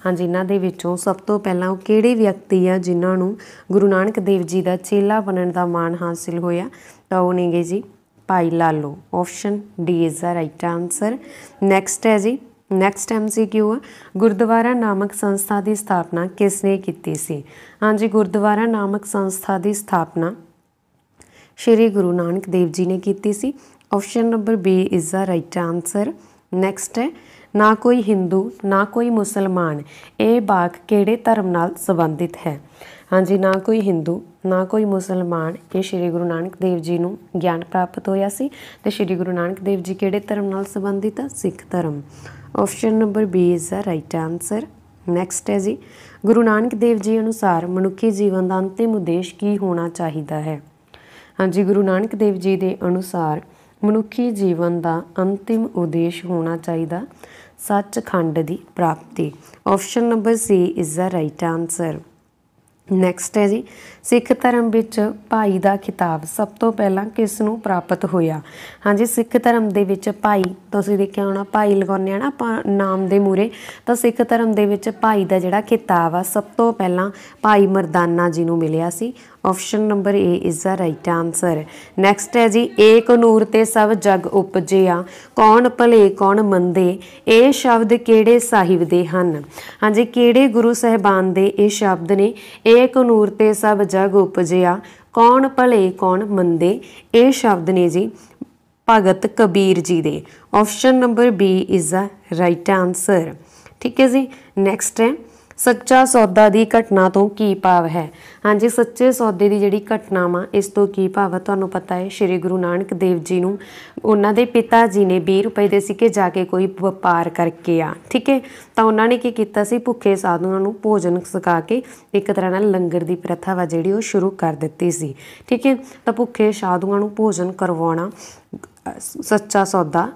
ਹਾਂਜੀ ਇਹਨਾਂ ਦੇ ਵਿੱਚੋਂ ਸਭ ਤੋਂ ਪਹਿਲਾਂ ਉਹ ਕਿਹੜੇ ਵਿਅਕਤੀ ਆ ਜਿਨ੍ਹਾਂ ਨੂੰ ਗੁਰੂ ਨਾਨਕ ਦੇਵ ਜੀ ਦਾ ਚੇਲਾ ਬਣਨ ਦਾ ਮਾਣ ਹਾਸਲ ਹੋਇਆ ਤਾਂ ਉਹ ਨੇਗੇ ਜੀ Bhai Lalo option D is the right answer next ਹੈ ਜੀ ਨੈਕਸਟ ਐਮਸੀਕਿਊ ਆ ਗੁਰਦੁਆਰਾ ਨਾਮਕ ਸੰਸਥਾ ਦੀ ਸਥਾਪਨਾ ਕਿਸ ਨੇ ਕੀਤੀ ਸੀ ਹਾਂਜੀ ਗੁਰਦੁਆਰਾ ਨਾਮਕ ਸੰਸਥਾ ਦੀ ਸਥਾਪਨਾ ਸ਼੍ਰੀ ਗੁਰੂ ਨਾਨਕ ਦੇਵ ਜੀ ਨੇ ਕੀਤੀ ਸੀ option number B is the right answer next ਹੈ ਨਾ ਕੋਈ Hindu ਨਾ ਕੋਈ ਮੁਸਲਮਾਨ ਇਹ ਬਾਕ ਕਿਹੜੇ ਧਰਮ ਨਾਲ ਸੰਬੰਧਿਤ ਹੈ ਹਾਂਜੀ ਨਾ ਕੋਈ Hindu ਨਾ ਕੋਈ ਮੁਸਲਮਾਨ ਇਹ ਸ਼੍ਰੀ ਗੁਰੂ ਨਾਨਕ ਦੇਵ ਜੀ ਨੂੰ ਗਿਆਨ ਪ੍ਰਾਪਤ ਹੋਇਆ ਸੀ ਤੇ ਸ਼੍ਰੀ ਗੁਰੂ ਨਾਨਕ ਦੇਵ ਜੀ ਕਿਹੜੇ ਧਰਮ ਨਾਲ ਸੰਬੰਧਿਤ ਹੈ ਸਿੱਖ ਧਰਮ option number B is the right answer next ਹੈ ਜੀ ਗੁਰੂ ਨਾਨਕ ਦੇਵ ਜੀ ਅਨੁਸਾਰ ਮਨੁੱਖੀ ਜੀਵਨ ਦਾ ਅੰਤਿਮ ਉਦੇਸ਼ ਕੀ ਹੋਣਾ ਚਾਹੀਦਾ ਹੈ ਹਾਂਜੀ ਗੁਰੂ ਨਾਨਕ ਦੇਵ ਜੀ ਦੇ ਅਨੁਸਾਰ ਮਨੁੱਖੀ ਜੀਵਨ ਦਾ ਅੰਤਿਮ ਉਦੇਸ਼ ਹੋਣਾ ਚਾਹੀਦਾ ਸੱਚਖੰਡ ਦੀ ਪ੍ਰਾਪਤੀ option number C is the right answer next ਹੈ ਜੀ ਸਿੱਖ ਧਰਮ ਵਿੱਚ ਭਾਈ ਦਾ ਖਿਤਾਬ ਸਭ ਤੋਂ ਪਹਿਲਾਂ ਕਿਸ ਨੂੰ ਪ੍ਰਾਪਤ ਹੋਇਆ ਹਾਂਜੀ ਸਿੱਖ ਧਰਮ ਦੇ ਵਿੱਚ ਭਾਈ ਤੁਸੀਂ ਦੇਖਿਆ ਹੋਣਾ ਭਾਈ ਲਗਾਉਂਦੇ ਆ ਨਾ ਆਪਾਂ ਨਾਮ ਦੇ ਮੂਰੇ ਤਾਂ ਸਿੱਖ ਧਰਮ ਦੇ ਵਿੱਚ ਭਾਈ ਦਾ ਜਿਹੜਾ ਖਿਤਾਬ ਆ ਸਭ ਤੋਂ ਪਹਿਲਾਂ ਭਾਈ ਮਰਦਾਨਾ ਜੀ ਨੂੰ ਮਿਲਿਆ ਸੀ option number A is the right answer next ਹੈ ਜੀ ਏਕ ਨੂਰ ਤੇ ਸਭ ਜਗ ਉਪਜਿਆ ਕੌਣ ਭਲੇ ਕੌਣ ਮੰਦੇ ਇਹ ਸ਼ਬਦ ਕਿਹੜੇ ਸਾਹਿਬ ਦੇ ਹਨ ਹਾਂਜੀ ਕਿਹੜੇ ਗੁਰੂ ਸਹਿਬਾਨ ਦੇ ਇਹ ਸ਼ਬਦ ਨੇ ਏਕ ਨੂਰ ਤੇ ਸਭ ਜਗ ਉਪਜਿਆ ਕੌਣ ਭਲੇ ਕੌਣ ਮੰਦੇ ਇਹ ਸ਼ਬਦ ਨੇ ਜੀ ਭਗਤ ਕਬੀਰ ਜੀ ਦੇ option number B is the right answer ਠੀਕ ਹੈ ਜੀ ਨੈਕਸਟ ਹੈ ਸੱਚਾ ਸੌਦਾ ਦੀ ਘਟਨਾ ਤੋਂ ਕੀ ਭਾਵ ਹੈ ਹਾਂਜੀ ਸੱਚੇ ਸੌਦੇ ਦੀ ਜਿਹੜੀ ਘਟਨਾ ਵਾ ਇਸ ਤੋਂ ਕੀ ਭਾਵ ਹੈ ਤੁਹਾਨੂੰ ਪਤਾ ਹੈ ਸ੍ਰੀ ਗੁਰੂ ਨਾਨਕ ਦੇਵ ਜੀ ਨੂੰ ਉਹਨਾਂ ਦੇ ਪਿਤਾ ਜੀ ਨੇ 20 ਰੁਪਏ ਦੇ ਸਿੱਕੇ ਜਾ ਕੇ ਕੋਈ ਵਪਾਰ ਕਰਕੇ ਆ ਠੀਕ ਹੈ ਤਾਂ ਉਹਨਾਂ ਨੇ ਕੀ ਕੀਤਾ ਸੀ ਭੁੱਖੇ ਸਾਧੂਆਂ ਨੂੰ ਭੋਜਨ ਸਕਾ ਕੇ ਇੱਕ ਤਰ੍ਹਾਂ ਨਾਲ ਲੰਗਰ ਦੀ ਪ੍ਰਥਾ ਵਾ ਜਿਹੜੀ ਉਹ ਸ਼ੁਰੂ ਕਰ ਦਿੱਤੀ ਸੀ ਠੀਕ ਹੈ ਤਾਂ ਭੁੱਖੇ ਸਾਧੂਆਂ ਨੂੰ ਭੋਜਨ ਕਰਵਾਉਣਾ ਸੱਚਾ ਸੌਦਾ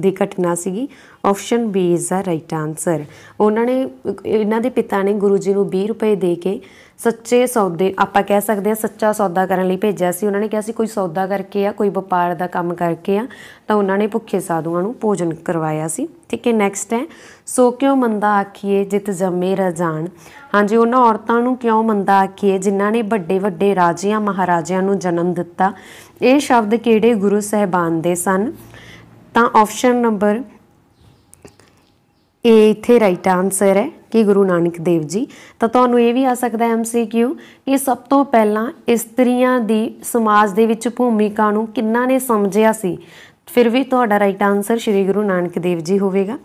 ਦੀ ਘਟਨਾ ਸੀਗੀ option B is the right answer ਉਹਨਾਂ ਨੇ ਇਹਨਾਂ ਦੇ ਪਿਤਾ ਨੇ ਗੁਰੂ ਜੀ ਨੂੰ 20 ਰੁਪਏ ਦੇ ਕੇ ਸੱਚੇ ਸੌਦੇ ਆਪਾਂ ਕਹਿ ਸਕਦੇ ਆ ਸੱਚਾ ਸੌਦਾ ਕਰਨ ਲਈ ਭੇਜਿਆ ਸੀ ਉਹਨਾਂ ਨੇ ਕਿਹਾ ਸੀ ਕੋਈ ਸੌਦਾ ਕਰਕੇ ਆ ਕੋਈ ਵਪਾਰ ਦਾ ਕੰਮ ਕਰਕੇ ਆ ਤਾਂ ਉਹਨਾਂ ਨੇ ਭੁੱਖੇ ਸਾਧੂਆਂ ਨੂੰ ਭੋਜਨ ਕਰਵਾਇਆ ਸੀ ਠੀਕ ਹੈ ਨੈਕਸਟ ਹੈ ਸੋ ਕਿਉਂ ਮੰਦਾ ਆਖੀਏ ਜਿਤ ਜੰਮੇ ਰਜਾਨ ਹਾਂਜੀ ਉਹਨਾਂ ਔਰਤਾਂ ਨੂੰ ਕਿਉਂ ਮੰਦਾ ਆਖੀਏ ਜਿਨ੍ਹਾਂ ਨੇ ਵੱਡੇ ਵੱਡੇ ਰਾਜਿਆਂ ਮਹਾਰਾਜਿਆਂ ਨੂੰ ਜਨਮ ਦਿੱਤਾ ਇਹ ਸ਼ਬਦ ਕਿਹੜੇ ਗੁਰੂ ਸਹਿਬਾਨ ਦੇ ਸਨ ਤਾਂ ਆਪਸ਼ਨ ਨੰਬਰ ਏ ਇੱਥੇ ਰਾਈਟ ਆਨਸਰ ਹੈ ਕਿ ਗੁਰੂ ਨਾਨਕ ਦੇਵ ਜੀ ਤਾਂ ਤੁਹਾਨੂੰ ਇਹ ਵੀ ਆ ਸਕਦਾ ਹੈ ਐਮਸੀਕਿਊ ਕਿ ਸਭ ਤੋਂ ਪਹਿਲਾਂ ਇਸਤਰੀਆਂ ਦੀ ਸਮਾਜ ਦੇ ਵਿੱਚ ਭੂਮਿਕਾ ਨੂੰ ਕਿੰਨਾ ਨੇ ਸਮਝਿਆ ਸੀ ਫਿਰ ਵੀ ਤੁਹਾਡਾ ਰਾਈਟ ਆਨਸਰ ਸ੍ਰੀ ਗੁਰੂ ਨਾਨਕ ਦੇਵ ਜੀ ਹੋਵੇਗਾ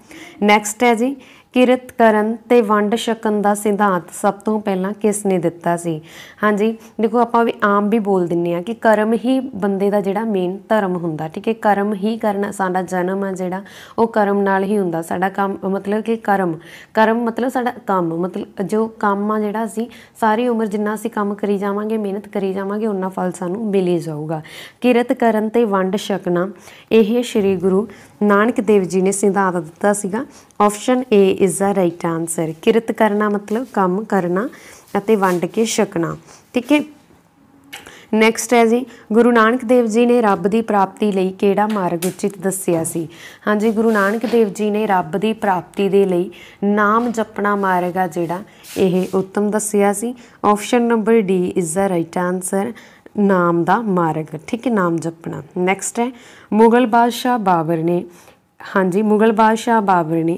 ਨੈਕਸਟ ਹੈ ਜੀ ਕਿਰਤ ਕਰਨ ਤੇ ਵੰਡ ਛਕਣ ਦਾ ਸਿਧਾਂਤ ਸਭ ਤੋਂ ਪਹਿਲਾਂ ਕਿਸ ਨੇ ਦਿੱਤਾ ਸੀ ਹਾਂਜੀ ਦੇਖੋ ਆਪਾਂ ਵੀ ਆਮ ਵੀ ਬੋਲ ਦਿੰਨੇ ਆ ਕਿ ਕਰਮ ਹੀ ਬੰਦੇ ਦਾ ਜਿਹੜਾ ਮੇਨ ਧਰਮ ਹੁੰਦਾ ਠੀਕ ਹੈ ਕਰਮ ਹੀ ਕਰਨਾ ਸਾਡਾ ਜਨਮ ਆ ਜਿਹੜਾ ਉਹ ਕਰਮ ਨਾਲ ਹੀ ਹੁੰਦਾ ਸਾਡਾ ਕੰਮ ਮਤਲਬ ਕਿ ਕਰਮ ਕਰਮ ਮਤਲਬ ਸਾਡਾ ਕੰਮ ਮਤਲਬ ਜੋ ਕੰਮ ਆ ਜਿਹੜਾ ਅਸੀਂ ਸਾਰੀ ਉਮਰ ਜਿੰਨਾ ਅਸੀਂ ਕੰਮ ਕਰੀ ਜਾਵਾਂਗੇ ਮਿਹਨਤ ਕਰੀ ਜਾਵਾਂਗੇ ਉਹਨਾਂ ਫਲ ਸਾਨੂੰ ਮਿਲੇ ਜਾਊਗਾ ਕਿਰਤ ਕਰਨ ਤੇ ਵੰਡ ਛਕਣਾ ਇਹ ਸ੍ਰੀ ਗੁਰੂ ਨਾਨਕ ਦੇਵ ਜੀ ਨੇ ਸਿਧਾਂਤ ਦਿੱਤਾ ਸੀਗਾ option A is the right answer ਕਿਰਤ ਕਰਨਾ ਮਤਲਬ ਕੰਮ ਕਰਨਾ ਅਤੇ ਵੰਡ ਕੇ ਛਕਣਾ ਠੀਕ ਹੈ ਨੈਕਸਟ ਹੈ ਜੀ ਗੁਰੂ ਨਾਨਕ ਦੇਵ ਜੀ ਨੇ ਰੱਬ ਦੀ ਪ੍ਰਾਪਤੀ ਲਈ ਕਿਹੜਾ ਮਾਰਗ ਉਚਿਤ ਦੱਸਿਆ ਸੀ ਹਾਂਜੀ ਗੁਰੂ ਨਾਨਕ ਦੇਵ ਜੀ ਨੇ ਰੱਬ ਦੀ ਪ੍ਰਾਪਤੀ ਦੇ ਲਈ ਨਾਮ ਜਪਣਾ ਮਾਰਗ ਆ ਜਿਹੜਾ ਇਹ ਉੱਤਮ ਦੱਸਿਆ ਸੀ option number D is the right answer ਨਾਮ ਦਾ ਮਾਰਗ ਠੀਕ ਹੈ ਨਾਮ ਜਪਣਾ ਨੈਕਸਟ ਹੈ ਮੁਗਲ ਬਾਦਸ਼ਾਹ ਬਾਬਰ ਨੇ ਹਾਂਜੀ ਮੁਗਲ ਬਾਦਸ਼ਾਹ ਬਾਬਰ ਨੇ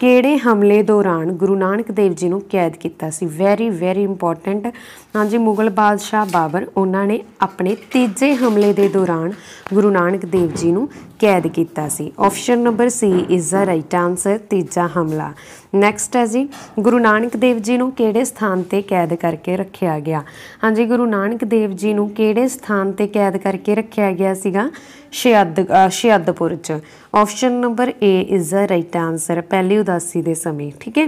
ਕਿਹੜੇ ਹਮਲੇ ਦੌਰਾਨ ਗੁਰੂ ਨਾਨਕ ਦੇਵ ਜੀ ਨੂੰ ਕੈਦ ਕੀਤਾ ਸੀ ਵੈਰੀ ਵੈਰੀ ਇੰਪੋਰਟੈਂਟ ਹਾਂਜੀ ਮੁਗਲ ਬਾਦਸ਼ਾਹ ਬਾਬਰ ਉਹਨਾਂ ਨੇ ਆਪਣੇ ਤੀਜੇ ਹਮਲੇ ਦੇ ਦੌਰਾਨ ਗੁਰੂ ਨਾਨਕ ਦੇਵ ਜੀ ਨੂੰ ਕੈਦ ਕੀਤਾ ਸੀ option number C is the right answer ਤੀਜਾ ਹਮਲਾ ਨੈਕਸਟ ਹੈ ਜੀ ਗੁਰੂ ਨਾਨਕ ਦੇਵ ਜੀ ਨੂੰ ਕਿਹੜੇ ਸਥਾਨ ਤੇ ਕੈਦ ਕਰਕੇ ਰੱਖਿਆ ਗਿਆ ਹਾਂਜੀ ਗੁਰੂ ਨਾਨਕ ਦੇਵ ਜੀ ਨੂੰ ਕਿਹੜੇ ਸਥਾਨ ਤੇ ਕੈਦ ਕਰਕੇ ਰੱਖਿਆ ਗਿਆ ਸੀਗਾ ਸ਼ਿਆਦ ਸ਼ਿਆਦਪੁਰ ਚ option number A is the right answer ਪਹਿਲੀ ਉਦਾਸੀ ਦੇ ਸਮੇਂ ਠੀਕ ਹੈ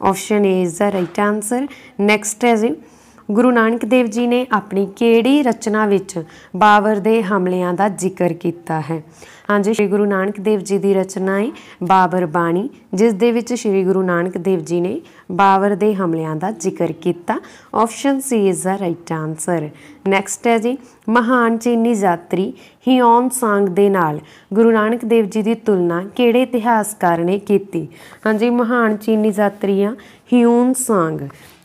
option A is the right answer next ਹੈ ਜੀ ਗੁਰੂ ਨਾਨਕ ਦੇਵ ਜੀ ਨੇ ਆਪਣੀ ਕਿਹੜੀ ਰਚਨਾ ਵਿੱਚ ਬਾਬਰ ਦੇ ਹਮਲਿਆਂ ਦਾ ਜ਼ਿਕਰ ਕੀਤਾ ਹੈ ਹਾਂਜੀ ਸ੍ਰੀ ਗੁਰੂ ਨਾਨਕ ਦੇਵ ਜੀ ਦੀ ਰਚਨਾ ਹੈ ਬਾਬਰ ਬਾਣੀ ਜਿਸ ਦੇ ਵਿੱਚ ਸ੍ਰੀ ਗੁਰੂ ਨਾਨਕ ਦੇਵ ਜੀ ਨੇ ਬਾਬਰ ਦੇ ਹਮਲਿਆਂ ਦਾ ਜ਼ਿਕਰ ਕੀਤਾ option C is the right answer next ਹੈ ਜੀ ਮਹਾਨ ਚੀਨੀ ਯਾਤਰੀ ਹਿਓਨ ਸਾਂਗ ਦੇ ਨਾਲ ਗੁਰੂ ਨਾਨਕ ਦੇਵ ਜੀ ਦੀ ਤੁਲਨਾ ਕਿਹੜੇ ਇਤਿਹਾਸਕਾਰ ਨੇ ਕੀਤੀ ਹਾਂਜੀ ਮਹਾਨ ਚੀਨੀ ਯਾਤਰੀਆਂ ਆ ਹਿਓਨ ਸਾਂਗ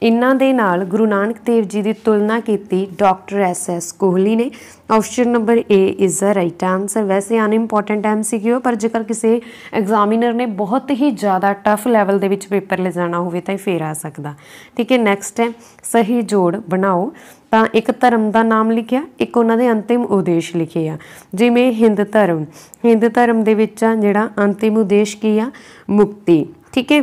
ਇਹਨਾਂ ਦੇ ਨਾਲ ਗੁਰੂ ਨਾਨਕ ਦੇਵ ਜੀ ਦੀ ਤੁਲਨਾ ਕੀਤੀ ਡਾਕਟਰ ਐਸ ਐਸ ਕੋਹਲੀ ਨੇ option number A is the right answer ਵੈਸੇ ਸੀ ਐਮਸੀਕਿਊ ਪਰ ਜੇਕਰ ਕਿਸੇ ਐਗਜ਼ਾਮੀਨਰ ਨੇ ਬਹੁਤ ਹੀ ਜ਼ਿਆਦਾ ਟਫ ਲੈਵਲ ਦੇ ਵਿੱਚ ਪੇਪਰ ਲੈ ਜਾਣਾ ਹੋਵੇ ਤਾਂ ਇਹ ਫੇਰ ਆ ਸਕਦਾ ਠੀਕ ਹੈ ਨੈਕਸਟ ਹੈ ਸਹੀ ਜੋੜ ਬਣਾਓ ਤਾਂ ਇੱਕ ਧਰਮ ਦਾ ਨਾਮ ਲਿਖਿਆ ਇੱਕ ਉਹਨਾਂ ਦੇ ਅੰਤਿਮ ਉਦੇਸ਼ ਲਿਖੇ ਆ ਜਿਵੇਂ ਹਿੰਦ ਧਰਮ ਹਿੰਦ ਧਰਮ ਦੇ ਵਿੱਚ ਜਿਹੜਾ ਅੰਤਿਮ ਉਦੇਸ਼ ਕੀ ਆ ਮੁਕਤੀ ਠੀਕ ਹੈ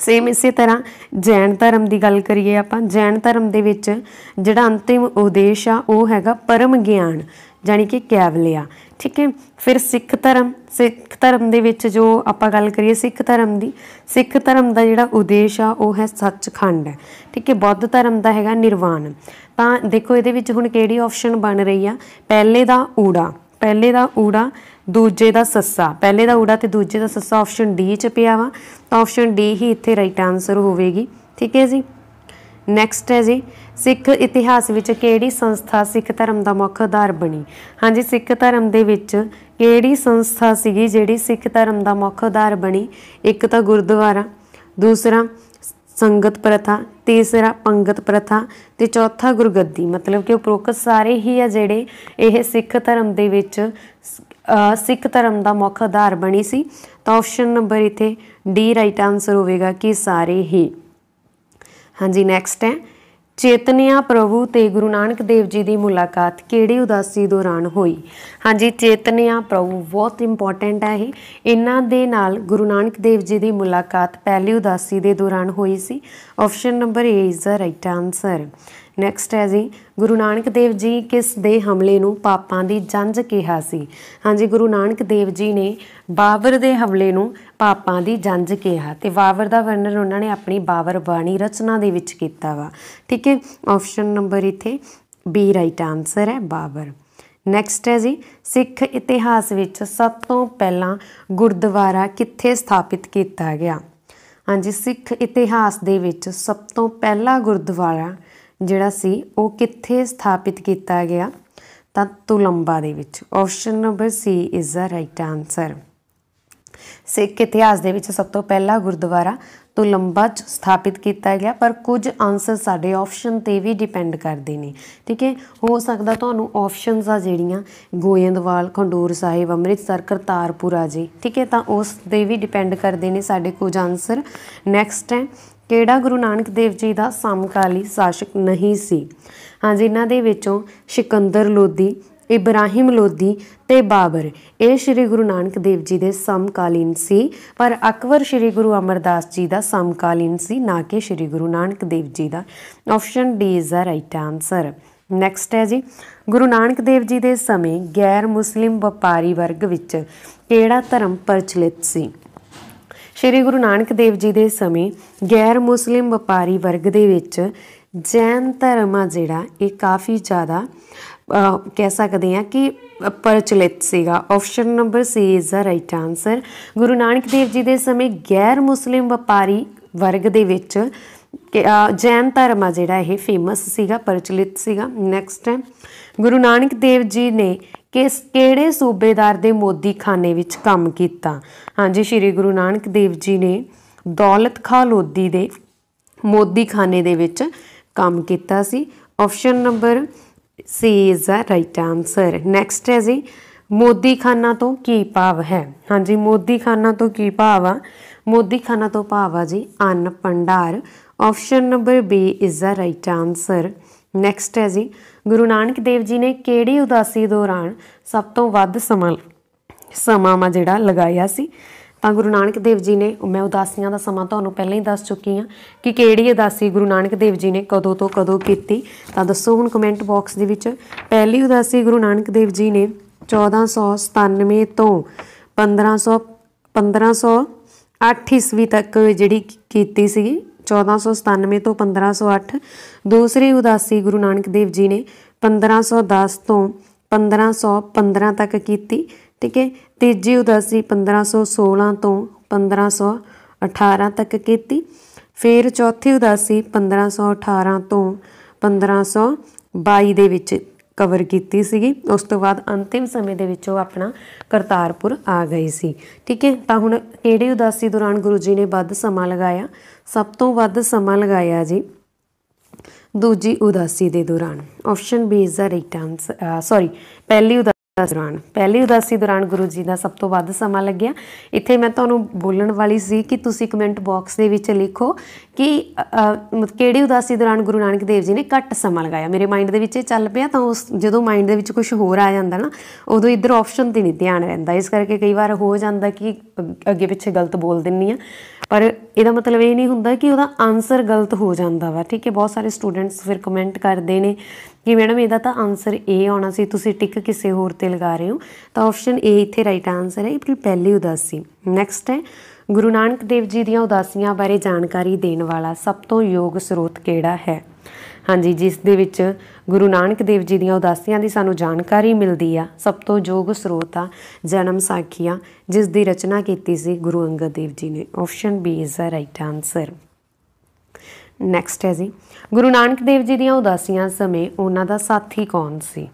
ਸੇਮ ਇਸੇ ਤਰ੍ਹਾਂ ਜੈਨ ਧਰਮ ਦੀ ਗੱਲ ਕਰੀਏ ਆਪਾਂ ਜੈਨ ਧਰਮ ਦੇ ਵਿੱਚ ਜਿਹੜਾ ਅੰਤਿਮ ਉਦੇਸ਼ ਆ ਉਹ ਹੈਗਾ ਪਰਮ ਗਿਆਨ ਜਾਨੀ ਕਿ ਕੈਵਲਿਆ ਠੀਕ ਹੈ ਫਿਰ ਸਿੱਖ ਧਰਮ ਸਿੱਖ ਧਰਮ ਦੇ ਵਿੱਚ ਜੋ ਆਪਾਂ ਗੱਲ ਕਰੀਏ ਸਿੱਖ ਧਰਮ ਦੀ ਸਿੱਖ ਧਰਮ ਦਾ ਜਿਹੜਾ ਉਦੇਸ਼ ਆ ਉਹ ਹੈ ਸੱਚਖੰਡ ਹੈ ਠੀਕ ਹੈ ਬੁੱਧ ਧਰਮ ਦਾ ਹੈਗਾ ਨਿਰਵਾਣ ਤਾਂ ਦੇਖੋ ਇਹਦੇ ਵਿੱਚ ਹੁਣ ਕਿਹੜੀ ਆਪਸ਼ਨ ਬਣ ਰਹੀ ਆ ਪਹਿਲੇ ਦਾ ਊੜਾ ਪਹਿਲੇ ਦਾ ਊੜਾ ਦੂਜੇ ਦਾ ਸੱਸਾ ਪਹਿਲੇ ਦਾ ਊੜਾ ਤੇ ਦੂਜੇ ਦਾ ਸੱਸਾ ਆਪਸ਼ਨ ਡੀ ਚ ਪਿਆ ਵਾ ਤਾਂ ਆਪਸ਼ਨ ਡੀ ਹੀ ਇੱਥੇ ਰਾਈਟ ਆਨਸਰ ਹੋਵੇਗੀ ਠੀਕ ਹੈ ਜੀ ਨੈਕਸਟ ਹੈ ਜੀ ਸਿੱਖ ਇਤਿਹਾਸ ਵਿੱਚ ਕਿਹੜੀ ਸੰਸਥਾ ਸਿੱਖ ਧਰਮ ਦਾ ਮੁੱਖ ਆਧਾਰ ਬਣੀ ਹਾਂਜੀ ਸਿੱਖ ਧਰਮ ਦੇ ਵਿੱਚ ਕਿਹੜੀ ਸੰਸਥਾ ਸੀਗੀ ਜਿਹੜੀ ਸਿੱਖ ਧਰਮ ਦਾ ਮੁੱਖ ਆਧਾਰ ਬਣੀ ਇੱਕ ਤਾਂ ਗੁਰਦੁਆਰਾ ਦੂਸਰਾ ਸੰਗਤ ਪ੍ਰਥਾ ਤੀਸਰਾ ਪੰਗਤ ਪ੍ਰਥਾ ਤੇ ਚੌਥਾ ਗੁਰਗੱਦੀ ਮਤਲਬ ਕਿ ਉਪਰੋਕਤ ਸਾਰੇ ਹੀ ਆ ਜਿਹੜੇ ਇਹ ਸਿੱਖ ਧਰਮ ਦੇ ਵਿੱਚ ਸਿੱਖ ਧਰਮ ਦਾ ਮੁੱਖ ਆਧਾਰ ਬਣੀ ਸੀ ਤਾਂ ਆਪਸ਼ਨ ਨੰਬਰ ਇਥੇ ਡੀ ਰਾਈਟ ਆਨਸਰ ਹੋਵੇਗਾ ਕਿ ਸਾਰੇ ਹੀ ਹਾਂਜੀ ਨੈਕਸਟ ਹੈ ਚੇਤਨਿਆ ਪ੍ਰਭੂ ਤੇ ਗੁਰੂ ਨਾਨਕ ਦੇਵ ਜੀ ਦੀ ਮੁਲਾਕਾਤ ਕਿਹੜੀ ਉਦਾਸੀ ਦੌਰਾਨ ਹੋਈ ਹਾਂਜੀ ਚੇਤਨਿਆ ਪ੍ਰਭੂ ਬਹੁਤ ਇੰਪੋਰਟੈਂਟ ਹੈ ਇਹ ਇਹਨਾਂ ਦੇ ਨਾਲ ਗੁਰੂ ਨਾਨਕ ਦੇਵ ਜੀ ਦੀ ਮੁਲਾਕਾਤ ਪਹਿਲੀ ਉਦਾਸੀ ਦੇ ਦੌਰਾਨ ਹੋਈ ਸੀ option number A is the right answer next ਹੈ ਜੀ ਗੁਰੂ ਨਾਨਕ ਦੇਵ ਜੀ ਕਿਸ ਦੇ ਹਮਲੇ ਨੂੰ ਪਾਪਾਂ ਦੀ ਜੰਜ ਕਿਹਾ ਸੀ ਹਾਂਜੀ ਗੁਰੂ ਨਾਨਕ ਦੇਵ ਜੀ ਨੇ ਬਾਬਰ ਦੇ ਹਮਲੇ ਨੂੰ ਪਾਪਾਂ ਦੀ ਜੰਜ ਕਿਹਾ ਤੇ ਬਾਬਰ ਦਾ ਵਰਣਨ ਉਹਨਾਂ ਨੇ ਆਪਣੀ ਬਾਬਰ ਬਾਣੀ ਰਚਨਾ ਦੇ ਵਿੱਚ ਕੀਤਾ ਵਾ ਠੀਕ ਹੈ ਆਪਸ਼ਨ ਨੰਬਰ ਇਥੇ ਬੀ ਰਾਈਟ ਆਨਸਰ ਹੈ ਬਾਬਰ ਨੈਕਸਟ ਹੈ ਜੀ ਸਿੱਖ ਇਤਿਹਾਸ ਵਿੱਚ ਸਭ ਤੋਂ ਪਹਿਲਾਂ ਗੁਰਦੁਆਰਾ ਕਿੱਥੇ ਸਥਾਪਿਤ ਕੀਤਾ ਗਿਆ ਹਾਂਜੀ ਸਿੱਖ ਇਤਿਹਾਸ ਦੇ ਵਿੱਚ ਸਭ ਤੋਂ ਪਹਿਲਾ ਗੁਰਦੁਆਰਾ ਜਿਹੜਾ ਸੀ ਉਹ ਕਿੱਥੇ ਸਥਾਪਿਤ ਕੀਤਾ ਗਿਆ ਤਾਂ ਤੁਲੰਬਾ ਦੇ ਵਿੱਚ option number C is the right answer Sikh ਇਤਿਹਾਸ ਦੇ ਵਿੱਚ ਸਭ ਤੋਂ ਪਹਿਲਾ ਗੁਰਦੁਆਰਾ ਤੁਲੰਬਾ ਚ ਸਥਾਪਿਤ ਕੀਤਾ ਗਿਆ ਪਰ ਕੁਝ ਆਨਸਰ ਸਾਡੇ ਆਪਸ਼ਨ ਤੇ ਵੀ ਡਿਪੈਂਡ ਕਰਦੇ ਨੇ ਠੀਕ ਹੈ ਹੋ ਸਕਦਾ ਤੁਹਾਨੂੰ ਆਪਸ਼ਨਸ ਆ ਜਿਹੜੀਆਂ ਗੋਇੰਦਵਾਲ ਖੰਡੂਰ ਸਾਹਿਬ ਅੰਮ੍ਰਿਤਸਰ ਕਰਤਾਰਪੁਰਾ ਜੀ ਠੀਕ ਹੈ ਤਾਂ ਉਸ ਦੇ ਵੀ ਡਿਪੈਂਡ ਕਰਦੇ ਨੇ ਸਾਡੇ ਕੁਝ ਆਨਸਰ ਨੈਕਸਟ ਹੈ ਕਿਹੜਾ ਗੁਰੂ ਨਾਨਕ ਦੇਵ ਜੀ ਦਾ ਸਮਕਾਲੀ ਸ਼ਾਸਕ ਨਹੀਂ ਸੀ ਹਾਂਜੀ ਇਹਨਾਂ ਦੇ ਵਿੱਚੋਂ ਸਿਕੰਦਰ ਲੋਦੀ ਇਬਰਾਹਿਮ ਲੋਦੀ ਤੇ ਬਾਬਰ ਇਹ ਸ੍ਰੀ ਗੁਰੂ ਨਾਨਕ ਦੇਵ ਜੀ ਦੇ ਸਮਕਾਲੀਨ ਸੀ ਪਰ ਅਕਬਰ ਸ੍ਰੀ ਗੁਰੂ ਅਮਰਦਾਸ ਜੀ ਦਾ ਸਮਕਾਲੀਨ ਸੀ ਨਾ ਕਿ ਸ੍ਰੀ ਗੁਰੂ ਨਾਨਕ ਦੇਵ ਜੀ ਦਾ option D is the right answer next ਹੈ ਜੀ ਗੁਰੂ ਨਾਨਕ ਦੇਵ ਜੀ ਦੇ ਸਮੇਂ ਗੈਰ ਮੁਸਲਿਮ ਵਪਾਰੀ ਵਰਗ ਵਿੱਚ ਕਿਹੜਾ ਧਰਮ ਪ੍ਰਚਲਿਤ ਸੀ ਸ਼੍ਰੀ ਗੁਰੂ ਨਾਨਕ ਦੇਵ ਜੀ ਦੇ ਸਮੇਂ ਗੈਰ ਮੁਸਲਿਮ ਵਪਾਰੀ ਵਰਗ ਦੇ ਵਿੱਚ ਜੈਨ ਧਰਮ ਆ ਜਿਹੜਾ ਇਹ ਕਾਫੀ ਜ਼ਿਆਦਾ ਕਹਿ ਸਕਦੇ ਆ ਕਿ ਪਰਚਲਿਤ ਸੀਗਾ option number C is the right answer Guru Nanak Dev ji ਦੇ ਸਮੇਂ ਗੈਰ ਮੁਸਲਿਮ ਵਪਾਰੀ ਵਰਗ ਦੇ ਵਿੱਚ ਜੈਨ ਧਰਮ ਆ ਜਿਹੜਾ ਇਹ ਫੇਮਸ ਸੀਗਾ ਪਰਚਲਿਤ ਸੀਗਾ ਨੈਕਸਟ ਹੈ ਗੁਰੂ ਨਾਨਕ ਦੇਵ ਜੀ ਨੇ ਕਿਸ ਕਿਹੜੇ ਸੂਬੇਦਾਰ ਦੇ ਮੋਦੀ ਖਾਨੇ ਵਿੱਚ ਕੰਮ ਕੀਤਾ ਹਾਂਜੀ ਸ੍ਰੀ ਗੁਰੂ ਨਾਨਕ ਦੇਵ ਜੀ ਨੇ ਦੌਲਤ ਖਾਂ ਲੋਦੀ ਦੇ ਮੋਦੀ ਖਾਨੇ ਦੇ ਵਿੱਚ ਕੰਮ ਕੀਤਾ ਸੀ option number C is the right answer next ਹੈ ਜੀ ਮੋਦੀ ਖਾਨਾ ਤੋਂ ਕੀ ਭਾਵ ਹੈ ਹਾਂਜੀ ਮੋਦੀ ਖਾਨਾ ਤੋਂ ਕੀ ਭਾਵ ਆ ਮੋਦੀ ਖਾਨਾ ਤੋਂ ਭਾਵ ਆ ਜੀ ਅੰਨ ਭੰਡਾਰ option number B is the right answer next ਹੈ ਜੀ ਗੁਰੂ ਨਾਨਕ ਦੇਵ ਜੀ ਨੇ ਕਿਹੜੀ ਉਦਾਸੀ ਦੌਰਾਨ ਸਭ ਤੋਂ ਵੱਧ ਸਮਾਂ ਸਮਾਂ ਮਾ ਜਿਹੜਾ ਲਗਾਇਆ ਸੀ ਤਾਂ ਗੁਰੂ ਨਾਨਕ ਦੇਵ ਜੀ ਨੇ ਮੈਂ ਉਦਾਸੀਆਂ ਦਾ ਸਮਾਂ ਤੁਹਾਨੂੰ ਪਹਿਲਾਂ ਹੀ ਦੱਸ ਚੁੱਕੀ ਹਾਂ ਕਿ ਕਿਹੜੀ ਉਦਾਸੀ ਗੁਰੂ ਨਾਨਕ ਦੇਵ ਜੀ ਨੇ ਕਦੋਂ ਤੋਂ ਕਦੋਂ ਕੀਤੀ ਤਾਂ ਦੱਸੋ ਹੁਣ ਕਮੈਂਟ ਬਾਕਸ ਦੇ ਵਿੱਚ ਪਹਿਲੀ ਉਦਾਸੀ ਗੁਰੂ ਨਾਨਕ ਦੇਵ ਜੀ ਨੇ 1497 ਤੋਂ 1500 1508 ਈਸਵੀ ਤੱਕ ਜਿਹੜੀ ਕੀਤੀ ਸੀਗੀ 1497 ਤੋਂ 1508 ਦੂਸਰੀ ਉਦਾਸੀ ਗੁਰੂ ਨਾਨਕ ਦੇਵ ਜੀ ਨੇ 1510 ਤੋਂ 1515 ਤੱਕ ਕੀਤੀ ਠੀਕ ਹੈ ਤੀਜੀ ਉਦਾਸੀ 1516 ਤੋਂ 1518 ਤੱਕ ਕੀਤੀ ਫਿਰ ਚੌਥੀ ਉਦਾਸੀ 1518 ਤੋਂ 1522 ਦੇ ਵਿੱਚ ਕਵਰ ਕੀਤੀ ਸੀਗੀ ਉਸ ਤੋਂ ਬਾਅਦ ਅੰਤਿਮ ਸਮੇਂ ਦੇ ਵਿੱਚ ਉਹ ਆਪਣਾ ਕਰਤਾਰਪੁਰ ਆ ਗਏ ਸੀ ਠੀਕ ਹੈ ਤਾਂ ਹੁਣ ਕਿਹੜੀ ਉਦਾਸੀ ਦੌਰਾਨ ਗੁਰੂ ਜੀ ਨੇ ਵੱਧ ਸਮਾਂ ਲਗਾਇਆ ਸਭ ਤੋਂ ਵੱਧ ਸਮਾਂ ਲਗਾਇਆ ਜੀ ਦੂਜੀ ਉਦਾਸੀ ਦੇ ਦੌਰਾਨ option B is the right answer sorry ਪਹਿਲੀ ਉਦਾਸੀ ਦੌਰਾਨ ਪਹਿਲੀ ਉਦਾਸੀ ਦੌਰਾਨ ਗੁਰੂ ਜੀ ਦਾ ਸਭ ਤੋਂ ਵੱਧ ਸਮਾਂ ਲੱਗਿਆ ਇੱਥੇ ਮੈਂ ਤੁਹਾਨੂੰ ਬੋਲਣ ਵਾਲੀ ਸੀ ਕਿ ਤੁਸੀਂ ਕਮੈਂਟ ਬਾਕਸ ਦੇ ਵਿੱਚ ਲਿਖੋ ਕਿ ਕਿਹੜੀ ਉਦਾਸੀ ਦੌਰਾਨ ਗੁਰੂ ਨਾਨਕ ਦੇਵ ਜੀ ਨੇ ਘੱਟ ਸਮਾਂ ਲਗਾਇਆ ਮੇਰੇ ਮਾਈਂਡ ਦੇ ਵਿੱਚ ਇਹ ਚੱਲ ਪਿਆ ਤਾਂ ਉਸ ਜਦੋਂ ਮਾਈਂਡ ਦੇ ਵਿੱਚ ਕੁਝ ਹੋਰ ਆ ਜਾਂਦਾ ਨਾ ਉਦੋਂ ਇਧਰ ਆਪਸ਼ਨ ਤੇ ਨਹੀਂ ਧਿਆਨ ਰਹਿੰਦਾ ਇਸ ਕਰਕੇ ਕਈ ਵਾਰ ਹੋ ਜਾਂਦਾ ਕਿ ਅੱਗੇ ਪਿੱਛੇ ਗਲਤ ਬੋਲ ਦਿੰਨੀ ਆ ਪਰ ਇਹਦਾ ਮਤਲਬ ਇਹ ਨਹੀਂ ਹੁੰਦਾ ਕਿ ਉਹਦਾ ਆਨਸਰ ਗਲਤ ਹੋ ਜਾਂਦਾ ਵਾ ਠੀਕ ਹੈ ਬਹੁਤ ਸਾਰੇ ਸਟੂਡੈਂਟਸ ਫਿਰ ਕਮੈਂਟ ਕਰਦੇ ਨੇ ਕਿ ਮੈਡਮ ਇਹਦਾ ਤਾਂ ਆਨਸਰ ਏ ਆਉਣਾ ਸੀ ਤੁਸੀਂ ਟਿਕ ਕਿਸੇ ਹੋਰ ਤੇ ਲਗਾ ਰਹੇ ਹੋ ਤਾਂ ਆਪਸ਼ਨ ਏ ਇੱਥੇ ਰਾਈਟ ਆਨਸਰ ਹੈ ਇਹ ਪਹਿਲੀ ਉਦਾਸੀ ਨੈਕਸਟ ਹੈ ਗੁਰੂ ਨਾਨਕ ਦੇਵ ਜੀ ਦੀਆਂ ਉਦਾਸੀਆਂ ਬਾਰੇ ਜਾਣਕਾਰੀ ਦੇਣ ਵਾਲਾ ਸਭ ਤੋਂ ਯੋਗ ਸਰੋਤ ਕਿਹੜਾ ਹੈ ਹਾਂਜੀ ਜਿਸ ਦੇ ਵਿੱਚ ਗੁਰੂ ਨਾਨਕ ਦੇਵ ਜੀ ਦੀਆਂ ਉਦਾਸੀਆਂ ਦੀ ਸਾਨੂੰ ਜਾਣਕਾਰੀ ਮਿਲਦੀ ਆ ਸਭ ਤੋਂ ਯੋਗ ਸਰੋਤ ਆ ਜਨਮ ਸਾਖੀਆਂ ਜਿਸ ਦੀ ਰਚਨਾ ਕੀਤੀ ਸੀ ਗੁਰੂ ਅੰਗਦ ਦੇਵ ਜੀ ਨੇ option B is the right answer next ਹੈ ਜੀ ਗੁਰੂ ਨਾਨਕ ਦੇਵ ਜੀ ਦੀਆਂ ਉਦਾਸੀਆਂ ਸਮੇਂ ਉਹਨਾਂ ਦਾ ਸਾਥੀ ਕੌਣ ਸੀ